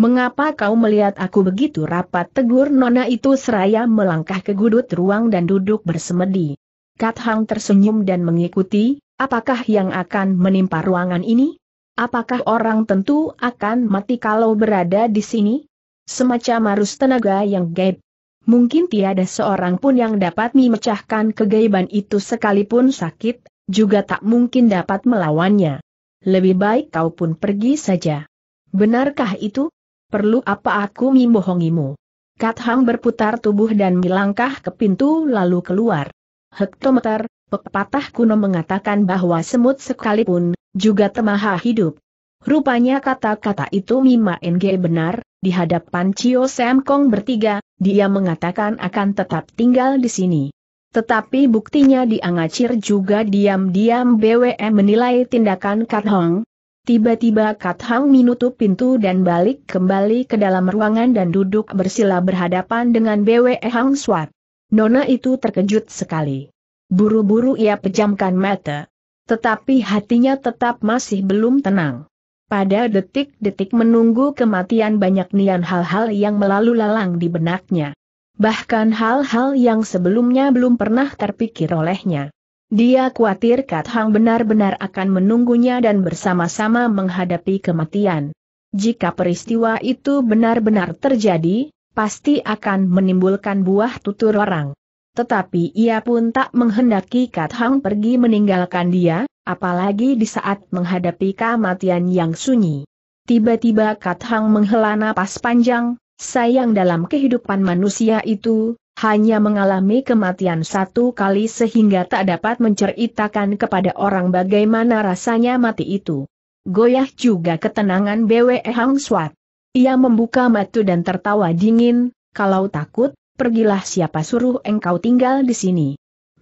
Mengapa kau melihat aku begitu rapat tegur nona itu seraya melangkah ke gudut ruang dan duduk bersemedi. Kat Hang tersenyum dan mengikuti, apakah yang akan menimpa ruangan ini? Apakah orang tentu akan mati kalau berada di sini? Semacam arus tenaga yang gaib. Mungkin tiada seorang pun yang dapat memecahkan kegaiban itu sekalipun sakit, juga tak mungkin dapat melawannya. Lebih baik kau pun pergi saja. Benarkah itu? perlu apa aku membohongimu? Kat Hang berputar tubuh dan melangkah ke pintu lalu keluar. Hektometer, pepatah kuno mengatakan bahwa semut sekalipun, juga temaha hidup. Rupanya kata-kata itu Mima NG benar, di hadapan Cio Sam Kong bertiga, dia mengatakan akan tetap tinggal di sini. Tetapi buktinya diangacir juga diam-diam BWM menilai tindakan Kat Hong, Tiba-tiba Kat Hang menutup pintu dan balik kembali ke dalam ruangan dan duduk bersila berhadapan dengan BWE Hang Swat. Nona itu terkejut sekali. Buru-buru ia pejamkan mata. Tetapi hatinya tetap masih belum tenang. Pada detik-detik menunggu kematian banyak nian hal-hal yang melalu lalang di benaknya. Bahkan hal-hal yang sebelumnya belum pernah terpikir olehnya. Dia khawatir Kat Hang benar-benar akan menunggunya dan bersama-sama menghadapi kematian. Jika peristiwa itu benar-benar terjadi, pasti akan menimbulkan buah tutur orang. Tetapi ia pun tak menghendaki Kat Hang pergi meninggalkan dia, apalagi di saat menghadapi kematian yang sunyi. Tiba-tiba Kat Hang menghela napas panjang, sayang dalam kehidupan manusia itu, hanya mengalami kematian satu kali sehingga tak dapat menceritakan kepada orang bagaimana rasanya mati itu. Goyah juga ketenangan BWE Hang Swat. Ia membuka matu dan tertawa dingin, kalau takut, pergilah siapa suruh engkau tinggal di sini.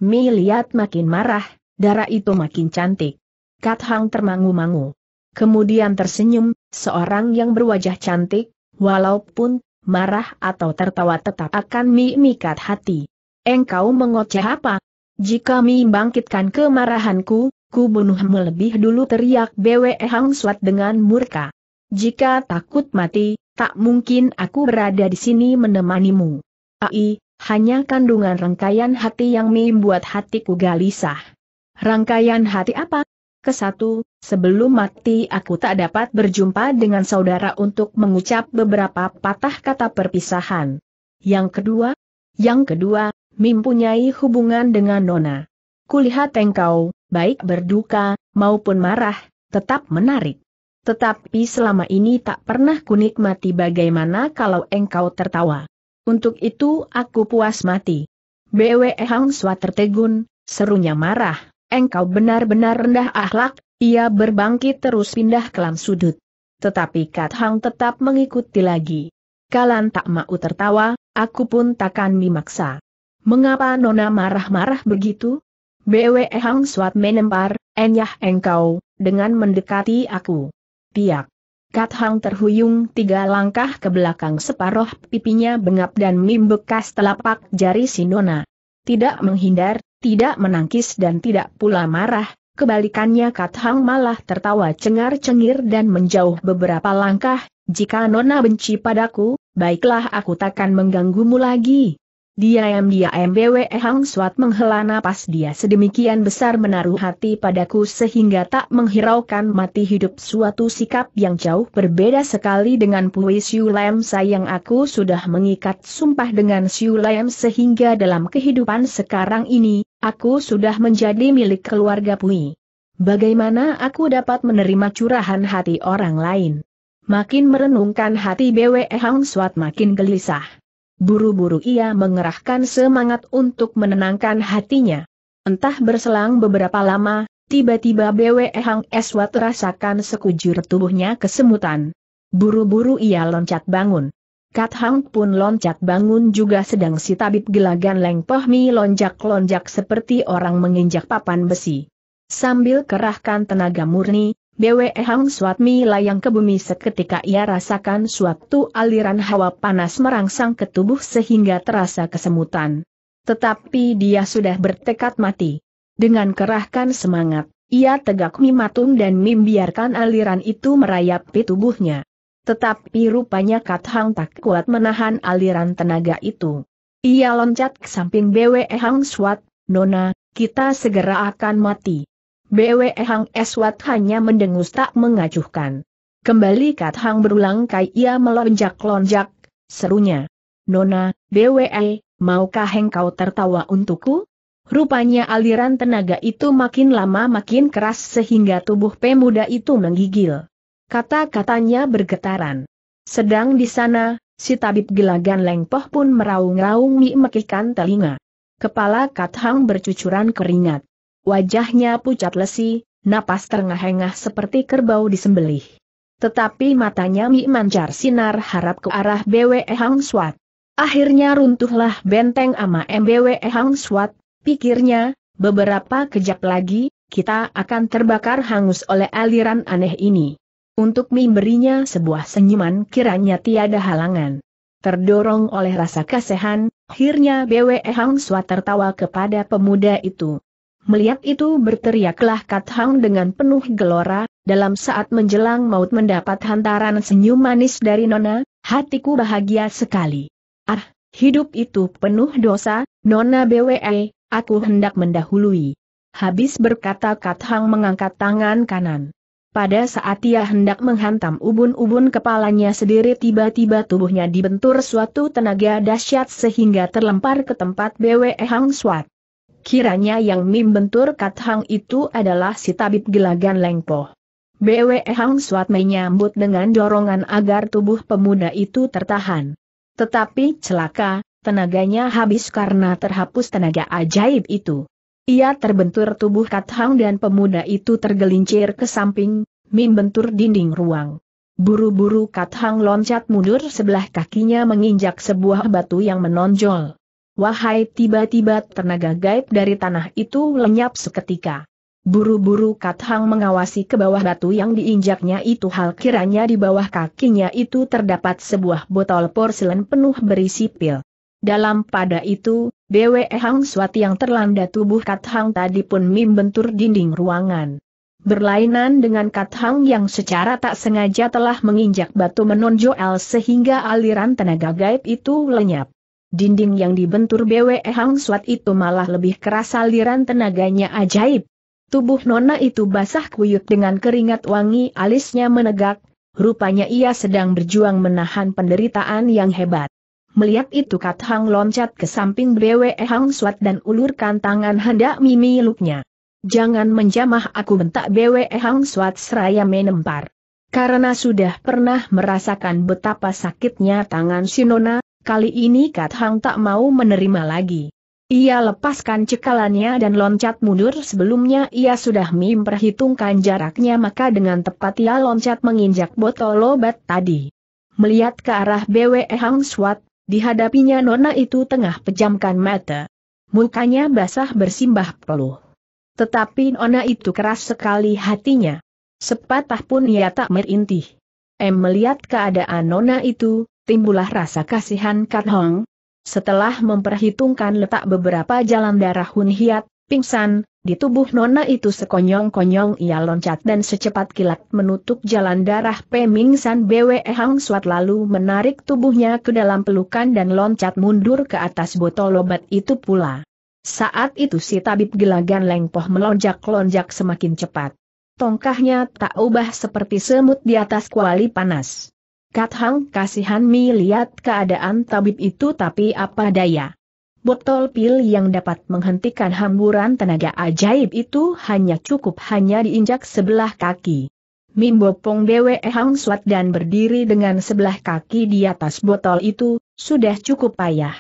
Mi lihat makin marah, darah itu makin cantik. Kat Hang termangu-mangu. Kemudian tersenyum, seorang yang berwajah cantik, walaupun marah atau tertawa tetap akan mimikat hati. Engkau mengoceh apa? Jika mi kemarahanku, ku bunuhmu lebih dulu teriak BWE Hang Suat dengan murka. Jika takut mati, tak mungkin aku berada di sini menemanimu. Ai, hanya kandungan rangkaian hati yang membuat hatiku gelisah. Rangkaian hati apa? Kesatu, sebelum mati aku tak dapat berjumpa dengan saudara untuk mengucap beberapa patah kata perpisahan. Yang kedua, yang kedua, mempunyai hubungan dengan Nona. Kulihat engkau, baik berduka, maupun marah, tetap menarik. Tetapi selama ini tak pernah kunikmati bagaimana kalau engkau tertawa. Untuk itu aku puas mati. Bwe Hang Swa tertegun, serunya marah, engkau benar-benar rendah akhlak, ia berbangkit terus pindah ke lam sudut. Tetapi Kat Hang tetap mengikuti lagi. Kalan tak mau tertawa, aku pun takkan memaksa. Mengapa Nona marah-marah begitu? BWE Hang Suat menempar, enyah engkau, dengan mendekati aku. Piak. Kat Hang terhuyung tiga langkah ke belakang separoh pipinya bengap dan membekas telapak jari si Nona. Tidak menghindar, tidak menangkis dan tidak pula marah, kebalikannya Kat Hang malah tertawa cengar-cengir dan menjauh beberapa langkah, jika Nona benci padaku, baiklah aku takkan mengganggumu lagi. Diam-diam BWE Hang Suat menghela napas dia sedemikian besar menaruh hati padaku sehingga tak menghiraukan mati hidup suatu sikap yang jauh berbeda sekali dengan Pui Siu Lam sayang aku sudah mengikat sumpah dengan Siu Lam sehingga dalam kehidupan sekarang ini, Aku sudah menjadi milik keluarga Pui. Bagaimana aku dapat menerima curahan hati orang lain? Makin merenungkan hati BWE Hang Suat makin gelisah. Buru-buru ia mengerahkan semangat untuk menenangkan hatinya. Entah berselang beberapa lama, tiba-tiba BWE Hang Suat rasakan sekujur tubuhnya kesemutan. Buru-buru ia loncat bangun. Kat Hang pun loncat bangun juga sedang si tabib gelagan Leng Pohmi lonjak-lonjak seperti orang menginjak papan besi. Sambil kerahkan tenaga murni, BWE Hang Swatmi layang ke bumi seketika ia rasakan suatu aliran hawa panas merangsang ke tubuh sehingga terasa kesemutan. Tetapi dia sudah bertekad mati. Dengan kerahkan semangat, ia tegak mimatung dan membiarkan aliran itu merayap merayapi tubuhnya. Tetapi rupanya Kat Hang tak kuat menahan aliran tenaga itu. Ia loncat ke samping BWE Hang Swat, Nona, kita segera akan mati. BWE Hang Swat hanya mendengus tak mengacuhkan. Kembali Kat Hang berulang kai ia melonjak-lonjak, serunya. Nona, BWE, maukah engkau tertawa untukku? Rupanya aliran tenaga itu makin lama makin keras sehingga tubuh pemuda itu menggigil. Kata-katanya bergetaran. Sedang di sana, si tabib gelagan lengpoh pun meraung-raung mekikan telinga. Kepala Kathang bercucuran keringat. Wajahnya pucat lesi, napas terengah-engah seperti kerbau disembelih. Tetapi matanya Mi mancar sinar harap ke arah BWE Hang Swat. Akhirnya runtuhlah benteng ama MBWE Hang Swat, pikirnya, beberapa kejap lagi, kita akan terbakar hangus oleh aliran aneh ini untuk memberinya sebuah senyuman kiranya tiada halangan. Terdorong oleh rasa kasihan, akhirnya BWE Hang Sua tertawa kepada pemuda itu. Melihat itu berteriaklah Kat Hang dengan penuh gelora, dalam saat menjelang maut mendapat hantaran senyum manis dari Nona, hatiku bahagia sekali. Ah, hidup itu penuh dosa, Nona BWE, aku hendak mendahului. Habis berkata Kat Hang mengangkat tangan kanan. Pada saat ia hendak menghantam ubun-ubun kepalanya sendiri tiba-tiba tubuhnya dibentur suatu tenaga dahsyat sehingga terlempar ke tempat BWE Hang Swat. Kiranya yang mim bentur Kat Hang itu adalah si tabib gelagan Lengpo. BWE Hang Swat menyambut dengan dorongan agar tubuh pemuda itu tertahan. Tetapi celaka, tenaganya habis karena terhapus tenaga ajaib itu. Ia terbentur tubuh Kat Hang dan pemuda itu tergelincir ke samping, mim bentur dinding ruang. Buru-buru Kat Hang loncat mundur sebelah kakinya menginjak sebuah batu yang menonjol. Wahai tiba-tiba tenaga gaib dari tanah itu lenyap seketika. Buru-buru Kat Hang mengawasi ke bawah batu yang diinjaknya itu hal kiranya di bawah kakinya itu terdapat sebuah botol porselen penuh berisi pil. Dalam pada itu, Bwe Hang Suat yang terlanda tubuh Kat Hang tadi pun membentur dinding ruangan. Berlainan dengan Kat Hang yang secara tak sengaja telah menginjak batu menonjol sehingga aliran tenaga gaib itu lenyap. Dinding yang dibentur Bwe Hang Suat itu malah lebih keras aliran tenaganya ajaib. Tubuh Nona itu basah kuyup dengan keringat wangi alisnya menegak, rupanya ia sedang berjuang menahan penderitaan yang hebat. Melihat itu Kat Hang loncat ke samping Bwe Hang Swat dan ulurkan tangan hendak mimi luknya. Jangan menjamah aku bentak Bwe Hang Swat seraya menempar. Karena sudah pernah merasakan betapa sakitnya tangan Sinona, kali ini Kat Hang tak mau menerima lagi. Ia lepaskan cekalannya dan loncat mundur sebelumnya ia sudah memperhitungkan jaraknya maka dengan tepat ia loncat menginjak botol obat tadi. Melihat ke arah BWE Hang Swat, Dihadapinya nona itu tengah pejamkan mata. Mukanya basah bersimbah peluh. Tetapi nona itu keras sekali hatinya. Sepatah pun ia tak merintih. Em melihat keadaan nona itu, timbullah rasa kasihan Kat Setelah memperhitungkan letak beberapa jalan darah Hun Hiat, pingsan, di tubuh Nona itu sekonyong-konyong ia loncat dan secepat kilat menutup jalan darah Peming San Bwe Hang Suat lalu menarik tubuhnya ke dalam pelukan dan loncat mundur ke atas botol obat itu pula. Saat itu si tabib gelagan lengpoh melonjak-lonjak semakin cepat. Tongkahnya tak ubah seperti semut di atas kuali panas. Kat Hang kasihan Mi lihat keadaan tabib itu tapi apa daya. Botol pil yang dapat menghentikan hamburan tenaga ajaib itu hanya cukup hanya diinjak sebelah kaki. Mimbo Pong Dewe Hang Suat dan berdiri dengan sebelah kaki di atas botol itu, sudah cukup payah.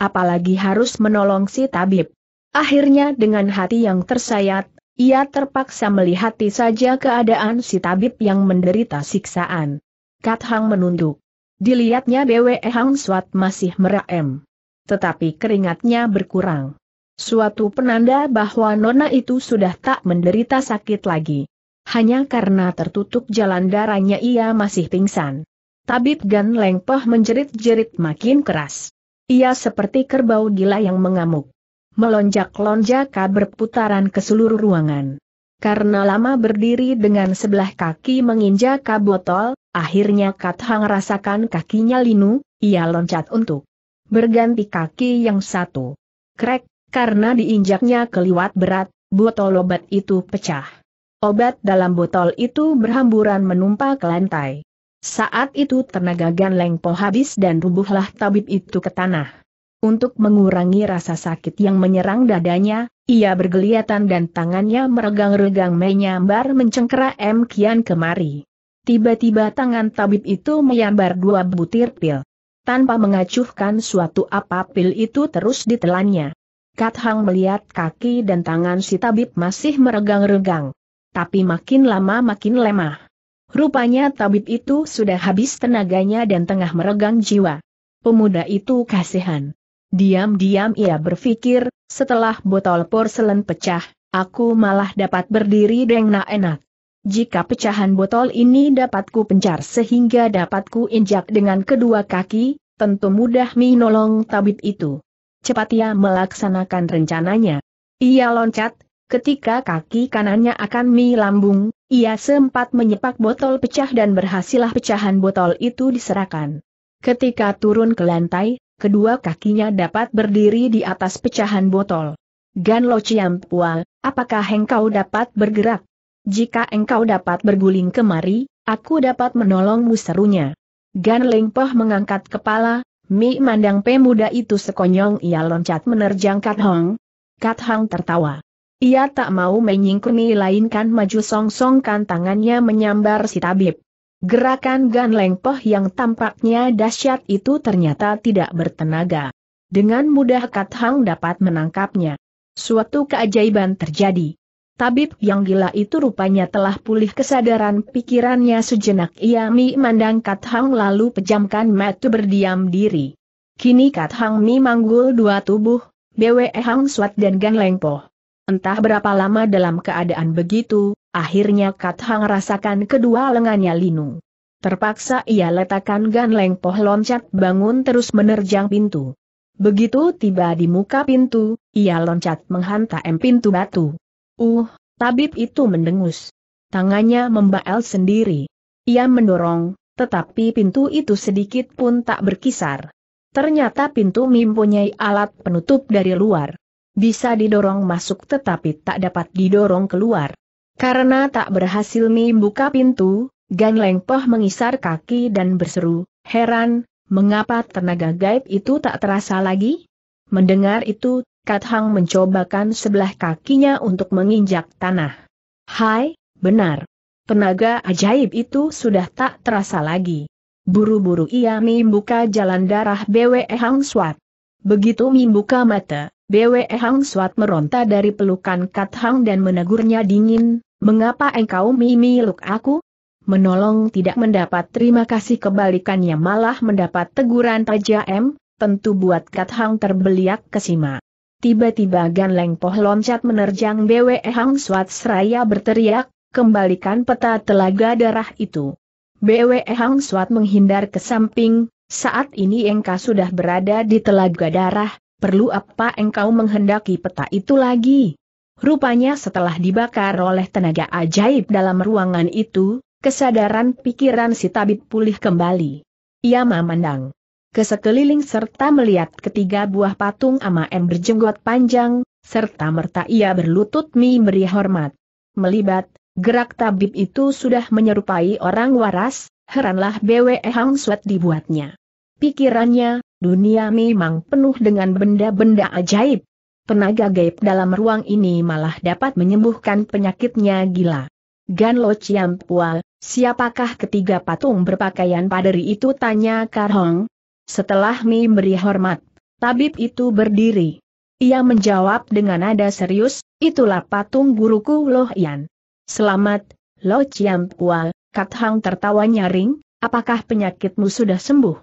Apalagi harus menolong si tabib. Akhirnya dengan hati yang tersayat, ia terpaksa melihati saja keadaan si tabib yang menderita siksaan. Kat Hang menunduk. Dilihatnya Dewe Hang Suat masih merem tetapi keringatnya berkurang. Suatu penanda bahwa Nona itu sudah tak menderita sakit lagi. Hanya karena tertutup jalan darahnya ia masih pingsan. Tabib Gan Lengpoh menjerit-jerit makin keras. Ia seperti kerbau gila yang mengamuk. Melonjak-lonjak berputaran ke seluruh ruangan. Karena lama berdiri dengan sebelah kaki menginjak botol, akhirnya Kat Hang rasakan kakinya linu, ia loncat untuk berganti kaki yang satu. Krek, karena diinjaknya keliwat berat, botol obat itu pecah. Obat dalam botol itu berhamburan menumpah ke lantai. Saat itu tenaga Gan Lengpo habis dan rubuhlah tabib itu ke tanah. Untuk mengurangi rasa sakit yang menyerang dadanya, ia bergeliatan dan tangannya meregang-regang menyambar mencengkera M. Kian kemari. Tiba-tiba tangan tabib itu menyambar dua butir pil tanpa mengacuhkan suatu apa pil itu terus ditelannya. Kat Hang melihat kaki dan tangan si tabib masih meregang-regang. Tapi makin lama makin lemah. Rupanya tabib itu sudah habis tenaganya dan tengah meregang jiwa. Pemuda itu kasihan. Diam-diam ia berpikir, setelah botol porselen pecah, aku malah dapat berdiri dengan enak. Jika pecahan botol ini dapatku ku pencar sehingga dapatku injak dengan kedua kaki, tentu mudah menolong tabib itu. Cepat ia melaksanakan rencananya. Ia loncat, ketika kaki kanannya akan mi lambung, ia sempat menyepak botol pecah dan berhasillah pecahan botol itu diserahkan. Ketika turun ke lantai, kedua kakinya dapat berdiri di atas pecahan botol. Gan Lo Chiam apakah engkau dapat bergerak? Jika engkau dapat berguling kemari, aku dapat menolongmu serunya. Gan Leng Poh mengangkat kepala, Mi mandang pemuda itu sekonyong ia loncat menerjang Kat Hong. Kat Hong tertawa. Ia tak mau menyingkuni lainkan maju song-songkan tangannya menyambar si tabib. Gerakan Gan Leng Poh yang tampaknya dahsyat itu ternyata tidak bertenaga. Dengan mudah Kat Hang dapat menangkapnya. Suatu keajaiban terjadi. Tabib yang gila itu rupanya telah pulih kesadaran pikirannya sejenak ia mi mandang Kat Hang lalu pejamkan mata berdiam diri. Kini Kat Hang mi manggul dua tubuh, BWE Hang Swat dan Gan Lengpo. Entah berapa lama dalam keadaan begitu, akhirnya Kat Hang rasakan kedua lengannya linu. Terpaksa ia letakkan Gan lengpo loncat bangun terus menerjang pintu. Begitu tiba di muka pintu, ia loncat menghantam pintu batu. Uh, tabib itu mendengus. Tangannya membael sendiri. Ia mendorong, tetapi pintu itu sedikit pun tak berkisar. Ternyata pintu mempunyai alat penutup dari luar. Bisa didorong masuk tetapi tak dapat didorong keluar. Karena tak berhasil membuka pintu, Gan Lengpoh mengisar kaki dan berseru, heran, mengapa tenaga gaib itu tak terasa lagi? Mendengar itu, Kathang Hang mencobakan sebelah kakinya untuk menginjak tanah. Hai, benar. Tenaga ajaib itu sudah tak terasa lagi. Buru-buru ia membuka jalan darah BWE Hang Swat. Begitu membuka mata, BWE Hang Swat meronta dari pelukan Kathang dan menegurnya dingin, mengapa engkau mimi luk aku? Menolong tidak mendapat terima kasih kebalikannya malah mendapat teguran tajam. tentu buat Kathang Hang terbeliak kesima. Tiba-tiba Gan Leng Poh loncat menerjang BWE Hang Suat Seraya berteriak, kembalikan peta telaga darah itu. BWE Hang Suat menghindar ke samping, saat ini engkau sudah berada di telaga darah, perlu apa engkau menghendaki peta itu lagi? Rupanya setelah dibakar oleh tenaga ajaib dalam ruangan itu, kesadaran pikiran si tabib pulih kembali. Ia memandang ke sekeliling serta melihat ketiga buah patung Amaem berjenggot panjang, serta merta ia berlutut memberi hormat. Melibat, gerak tabib itu sudah menyerupai orang waras, heranlah BWE Hang Suat dibuatnya. Pikirannya, dunia memang penuh dengan benda-benda ajaib. Penaga gaib dalam ruang ini malah dapat menyembuhkan penyakitnya gila. Gan Lo Chiam Pual, siapakah ketiga patung berpakaian paderi itu tanya Karhong, setelah Mi beri hormat, tabib itu berdiri. Ia menjawab dengan nada serius, itulah patung guruku Loh Yan. Selamat, Loh Chiam Pual, Kat Hang tertawa nyaring, apakah penyakitmu sudah sembuh?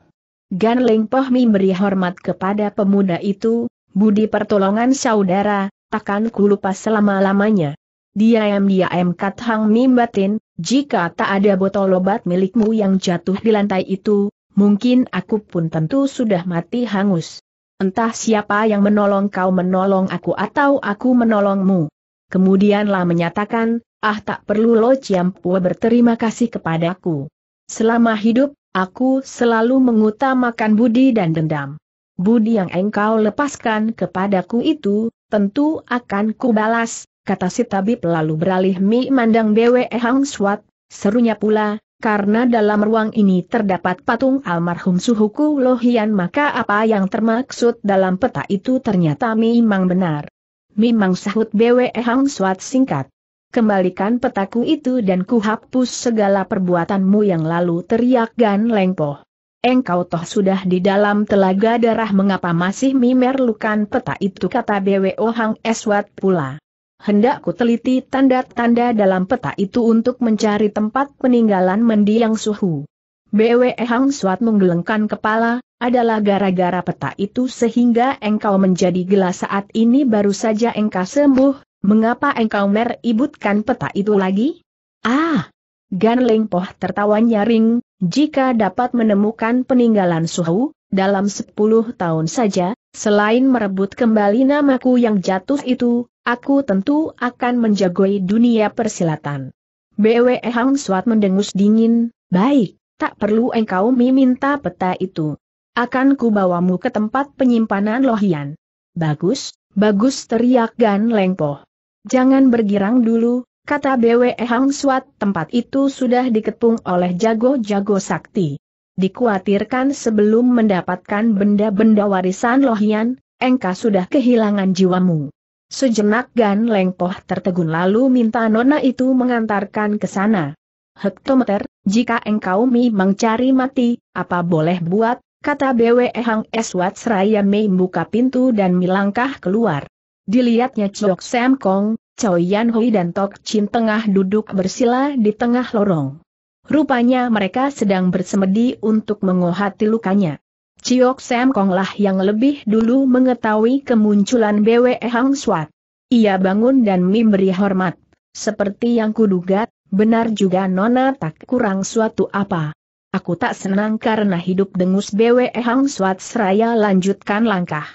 Gan Ling Poh Mi beri hormat kepada pemuda itu, budi pertolongan saudara, takkan kulupa selama-lamanya. Dia Diam-diam Kat Hang mimbatin. jika tak ada botol obat milikmu yang jatuh di lantai itu, mungkin aku pun tentu sudah mati hangus. Entah siapa yang menolong kau menolong aku atau aku menolongmu. Kemudianlah menyatakan, ah tak perlu lo Ciampua berterima kasih kepadaku. Selama hidup, aku selalu mengutamakan budi dan dendam. Budi yang engkau lepaskan kepadaku itu, tentu akan kubalas, kata si tabib lalu beralih mi mandang Bwe Hang Swat, serunya pula, karena dalam ruang ini terdapat patung almarhum Suhuku Lohian maka apa yang termaksud dalam peta itu ternyata memang benar. Memang sahut BW Hang Suat singkat. Kembalikan petaku itu dan kuhapus segala perbuatanmu yang lalu teriak Gan Lengpoh. Engkau toh sudah di dalam telaga darah mengapa masih memerlukan peta itu kata BW Hang Eswat pula hendak ku teliti tanda-tanda dalam peta itu untuk mencari tempat peninggalan mendiang suhu. Bwe Hang Suat menggelengkan kepala, adalah gara-gara peta itu sehingga engkau menjadi gelas saat ini baru saja engkau sembuh, mengapa engkau meributkan peta itu lagi? Ah! Gan Leng Poh tertawa nyaring, jika dapat menemukan peninggalan suhu, dalam sepuluh tahun saja, selain merebut kembali namaku yang jatuh itu, Aku tentu akan menjagoi dunia persilatan. Bwe Hang Suat mendengus dingin, baik, tak perlu engkau meminta peta itu. Akan ku bawamu ke tempat penyimpanan lohian. Bagus, bagus teriak Gan Lengpoh. Jangan bergirang dulu, kata Bwe Hang Suat tempat itu sudah dikepung oleh jago-jago sakti. Dikuatirkan sebelum mendapatkan benda-benda warisan lohian, engkau sudah kehilangan jiwamu. Sejenak Gan Lengpoh tertegun lalu minta nona itu mengantarkan ke sana. Hektometer, jika engkau memang cari mati, apa boleh buat, kata BWE Hang Eswat Seraya Mei buka pintu dan melangkah keluar. Dilihatnya Chok Sam Kong, Choi Yan Hui dan Tok Chin tengah duduk bersila di tengah lorong. Rupanya mereka sedang bersemedi untuk mengohati lukanya. Ciok Sam Kong lah yang lebih dulu mengetahui kemunculan BWE Hang Swat. Ia bangun dan memberi hormat. Seperti yang kuduga, benar juga Nona tak kurang suatu apa. Aku tak senang karena hidup dengus BWE Hang Swat seraya lanjutkan langkah.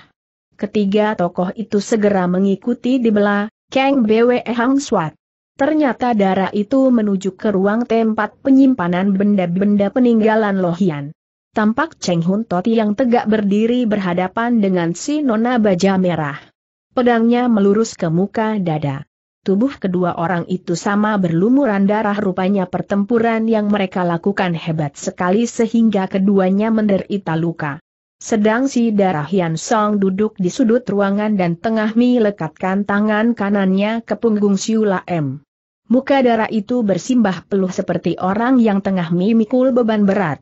Ketiga tokoh itu segera mengikuti di belah, Kang BWE Hang Swat. Ternyata darah itu menuju ke ruang tempat penyimpanan benda-benda peninggalan Lohian tampak Cheng Hun Toti yang tegak berdiri berhadapan dengan si Nona Baja Merah. Pedangnya melurus ke muka dada. Tubuh kedua orang itu sama berlumuran darah rupanya pertempuran yang mereka lakukan hebat sekali sehingga keduanya menderita luka. Sedang si darah Yan Song duduk di sudut ruangan dan tengah lekatkan tangan kanannya ke punggung Siula M. Muka darah itu bersimbah peluh seperti orang yang tengah memikul beban berat.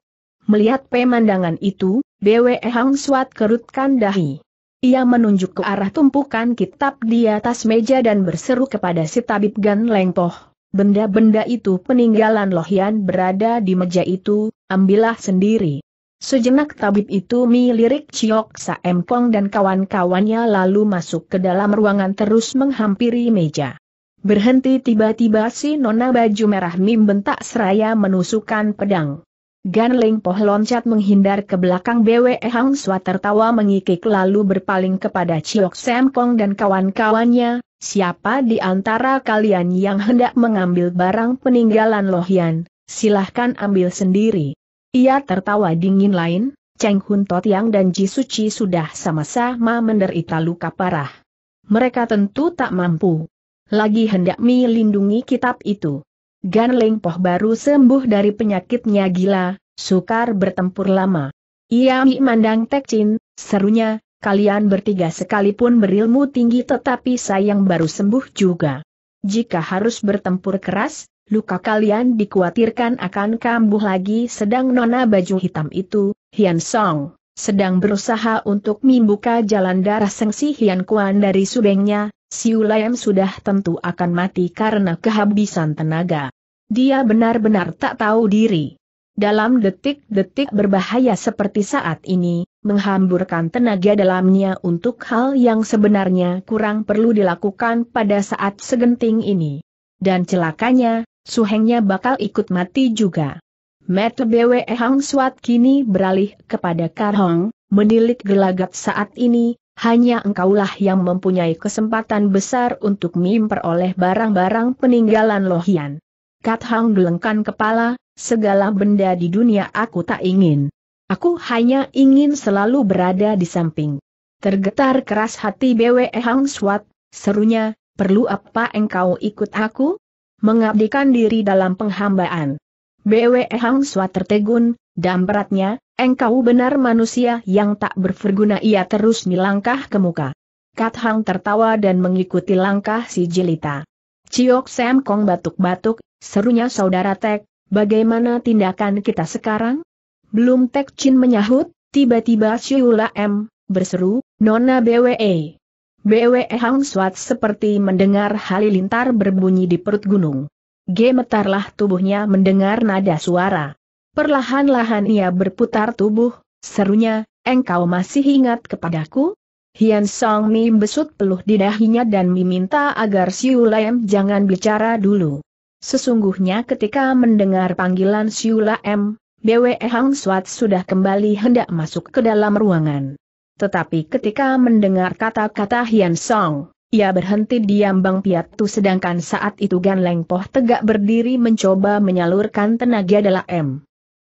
Melihat pemandangan itu, Bwe Hang Suat kerutkan dahi. Ia menunjuk ke arah tumpukan kitab di atas meja dan berseru kepada si tabib Gan Leng Lengpoh. Benda-benda itu peninggalan Lohian berada di meja itu, ambillah sendiri. Sejenak tabib itu melirik Chiok Sa Kong dan kawan-kawannya lalu masuk ke dalam ruangan terus menghampiri meja. Berhenti tiba-tiba si nona baju merah mim bentak seraya menusukkan pedang. Gan Leng Poh loncat menghindar ke belakang BWE Hang Sua tertawa mengikik lalu berpaling kepada Chiok Sam Kong dan kawan-kawannya, siapa di antara kalian yang hendak mengambil barang peninggalan Lohian, silahkan ambil sendiri. Ia tertawa dingin lain, Cheng Hun Tot Yang dan Ji Su Chi sudah sama-sama menderita luka parah. Mereka tentu tak mampu. Lagi hendak melindungi kitab itu. Gan Poh baru sembuh dari penyakitnya gila, sukar bertempur lama. Ia mandang Chin, serunya, kalian bertiga sekalipun berilmu tinggi tetapi sayang baru sembuh juga. Jika harus bertempur keras, luka kalian dikhawatirkan akan kambuh lagi sedang nona baju hitam itu, Hian Song, sedang berusaha untuk membuka jalan darah Sengsi Hian Kuan dari subengnya, Siulayam sudah tentu akan mati karena kehabisan tenaga. Dia benar-benar tak tahu diri. Dalam detik-detik berbahaya seperti saat ini, menghamburkan tenaga dalamnya untuk hal yang sebenarnya kurang perlu dilakukan pada saat segenting ini. Dan celakanya, suhengnya bakal ikut mati juga. Matt Bwe Hang Swat kini beralih kepada Kar menilik gelagat saat ini, hanya engkaulah yang mempunyai kesempatan besar untuk memperoleh barang-barang peninggalan Lohian. Kat Hang gelengkan kepala, segala benda di dunia aku tak ingin. Aku hanya ingin selalu berada di samping. Tergetar keras hati BWE Hang Swat, serunya, perlu apa engkau ikut aku? Mengabdikan diri dalam penghambaan. BWE Hang Swat tertegun, dan beratnya, Engkau benar manusia yang tak berguna ia terus melangkah ke muka. Kat Hang tertawa dan mengikuti langkah si Jelita. Ciok Sam Kong batuk-batuk, serunya saudara Tek, bagaimana tindakan kita sekarang? Belum Tek Chin menyahut, tiba-tiba Siula M, berseru, Nona BWE. BWE Hang Swat seperti mendengar halilintar berbunyi di perut gunung. Gemetarlah tubuhnya mendengar nada suara. Perlahan-lahan ia berputar tubuh, serunya, engkau masih ingat kepadaku? Hian Song Mi besut peluh di dahinya dan meminta agar Siu Lam jangan bicara dulu. Sesungguhnya ketika mendengar panggilan Siu Lem, Bwe Hang Suat sudah kembali hendak masuk ke dalam ruangan. Tetapi ketika mendengar kata-kata Hian Song, ia berhenti diam bang piatu sedangkan saat itu Gan Leng Poh tegak berdiri mencoba menyalurkan tenaga dalam M.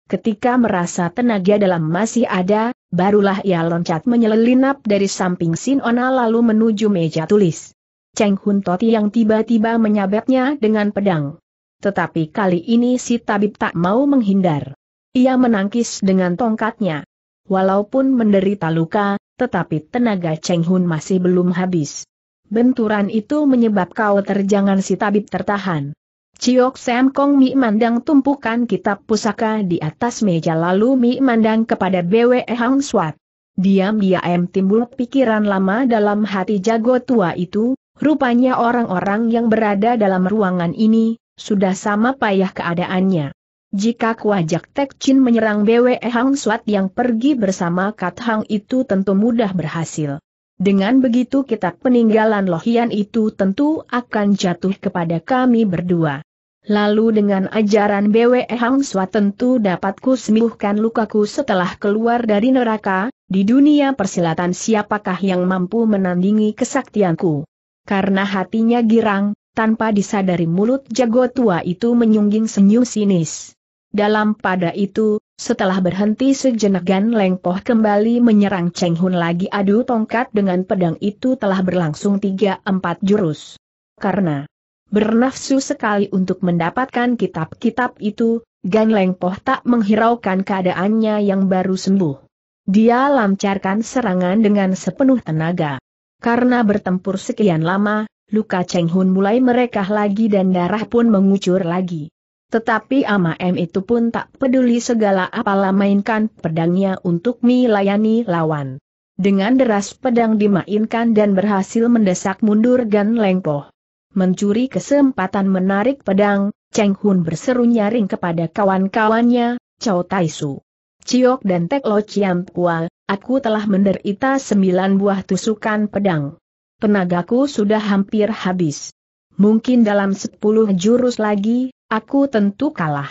Ketika merasa tenaga dalam masih ada, barulah ia loncat menyelinap dari samping Ona lalu menuju meja tulis. Cheng Hun Toti yang tiba-tiba menyabetnya dengan pedang. Tetapi kali ini si tabib tak mau menghindar. Ia menangkis dengan tongkatnya. Walaupun menderita luka, tetapi tenaga Cheng Hun masih belum habis. Benturan itu menyebabkan terjangan si tabib tertahan. Ciok Sam Kong Mi Mandang tumpukan kitab pusaka di atas meja lalu Mi Mandang kepada BWE Hang Swat. Diam-diam timbul pikiran lama dalam hati jago tua itu, rupanya orang-orang yang berada dalam ruangan ini, sudah sama payah keadaannya. Jika Kuajak Tek Chin menyerang BWE Hang Swat yang pergi bersama Kat Hang itu tentu mudah berhasil. Dengan begitu kitab peninggalan Lohian itu tentu akan jatuh kepada kami berdua. Lalu dengan ajaran BWE Hang Sua tentu dapatku sembuhkan lukaku setelah keluar dari neraka, di dunia persilatan siapakah yang mampu menandingi kesaktianku. Karena hatinya girang, tanpa disadari mulut jago tua itu menyungging senyum sinis. Dalam pada itu, setelah berhenti sejenak Gan Lengpoh kembali menyerang Cheng Hun lagi adu tongkat dengan pedang itu telah berlangsung 3-4 jurus. Karena bernafsu sekali untuk mendapatkan kitab-kitab itu, Gan Leng tak menghiraukan keadaannya yang baru sembuh. Dia lancarkan serangan dengan sepenuh tenaga. Karena bertempur sekian lama, luka Cheng Hun mulai merekah lagi dan darah pun mengucur lagi. Tetapi Ama M itu pun tak peduli segala apalah mainkan pedangnya untuk melayani lawan. Dengan deras pedang dimainkan dan berhasil mendesak mundur Gan Lengpoh mencuri kesempatan menarik pedang, Cheng Hun berseru nyaring kepada kawan-kawannya, Chow Tai Su. Ciok dan Tek Lo Chiam Pua, aku telah menderita sembilan buah tusukan pedang. Tenagaku sudah hampir habis. Mungkin dalam sepuluh jurus lagi, aku tentu kalah.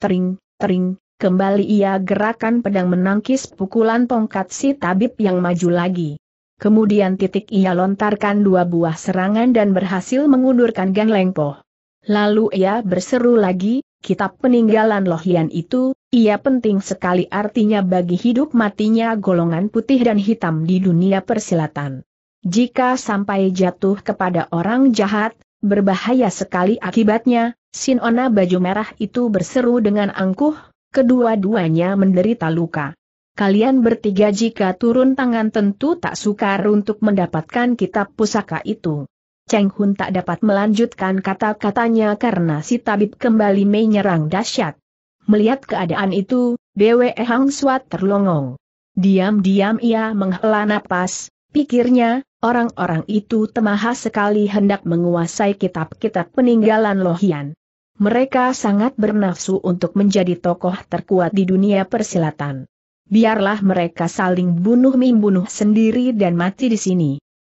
Tering, tering, kembali ia gerakan pedang menangkis pukulan tongkat si tabib yang maju lagi. Kemudian titik ia lontarkan dua buah serangan dan berhasil mengundurkan Gang Lengpo. Lalu ia berseru lagi, kitab peninggalan Lohian itu, ia penting sekali artinya bagi hidup matinya golongan putih dan hitam di dunia persilatan. Jika sampai jatuh kepada orang jahat, berbahaya sekali akibatnya, Sinona baju merah itu berseru dengan angkuh, kedua-duanya menderita luka kalian bertiga jika turun tangan tentu tak sukar untuk mendapatkan kitab pusaka itu. Cheng Hun tak dapat melanjutkan kata-katanya karena si tabib kembali menyerang dahsyat. Melihat keadaan itu, Bwe Hang Suat terlongong. Diam-diam ia menghela napas, pikirnya, orang-orang itu temaha sekali hendak menguasai kitab-kitab peninggalan Lohian. Mereka sangat bernafsu untuk menjadi tokoh terkuat di dunia persilatan biarlah mereka saling bunuh-membunuh sendiri dan mati di sini.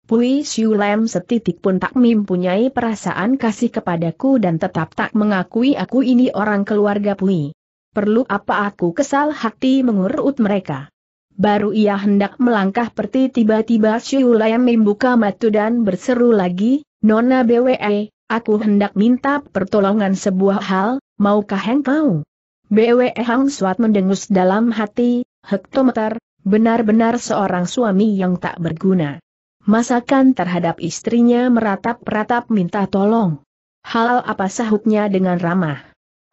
Pui Siu Lem setitik pun tak mempunyai perasaan kasih kepadaku dan tetap tak mengakui aku ini orang keluarga Pui. Perlu apa aku kesal hati mengurut mereka. Baru ia hendak melangkah perti tiba-tiba Siu Lem membuka mata dan berseru lagi, Nona BWE, aku hendak minta pertolongan sebuah hal, maukah engkau? BWE Hang Suat mendengus dalam hati, hektometer, benar-benar seorang suami yang tak berguna. Masakan terhadap istrinya meratap-ratap minta tolong. Hal apa sahutnya dengan ramah.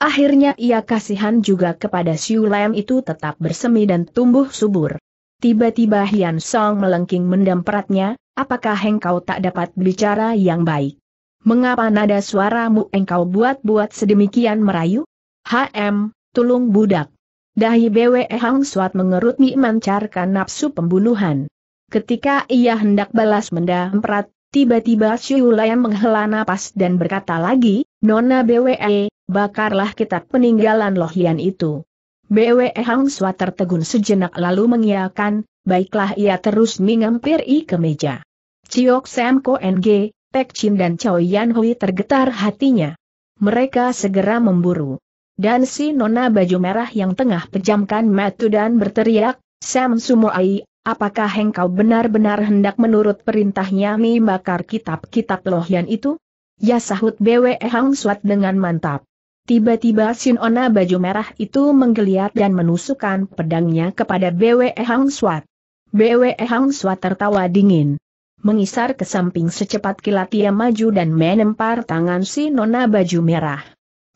Akhirnya ia kasihan juga kepada siulam itu tetap bersemi dan tumbuh subur. Tiba-tiba Hian Song melengking mendamperatnya, apakah engkau tak dapat bicara yang baik? Mengapa nada suaramu engkau buat-buat sedemikian merayu? HM, tulung budak. Dahi Bwe Hang Suat mengerut mi mancarkan nafsu pembunuhan. Ketika ia hendak balas mendamprat, tiba-tiba Siulaya menghela napas dan berkata lagi, Nona Bwe, e, bakarlah kitab peninggalan Lohian itu. Bwe Hang Suat tertegun sejenak lalu mengiakan, baiklah ia terus mengampiri ke meja. Ciok Sam Ko NG, Pek Chin dan Chow Yan Hui tergetar hatinya. Mereka segera memburu dan si nona baju merah yang tengah pejamkan mata dan berteriak, Sam Sumoai, apakah engkau benar-benar hendak menurut perintahnya membakar kitab-kitab lohian itu? Ya sahut BW Hang Suat dengan mantap. Tiba-tiba si nona baju merah itu menggeliat dan menusukkan pedangnya kepada BW Hang Suat. BW Hang Suat tertawa dingin. Mengisar ke samping secepat kilat ia maju dan menempar tangan si Nona baju merah.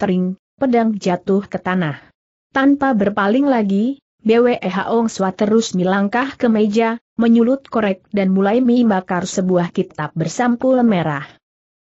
Tering, pedang jatuh ke tanah. Tanpa berpaling lagi, BWE Hong Swa terus melangkah ke meja, menyulut korek dan mulai membakar sebuah kitab bersampul merah.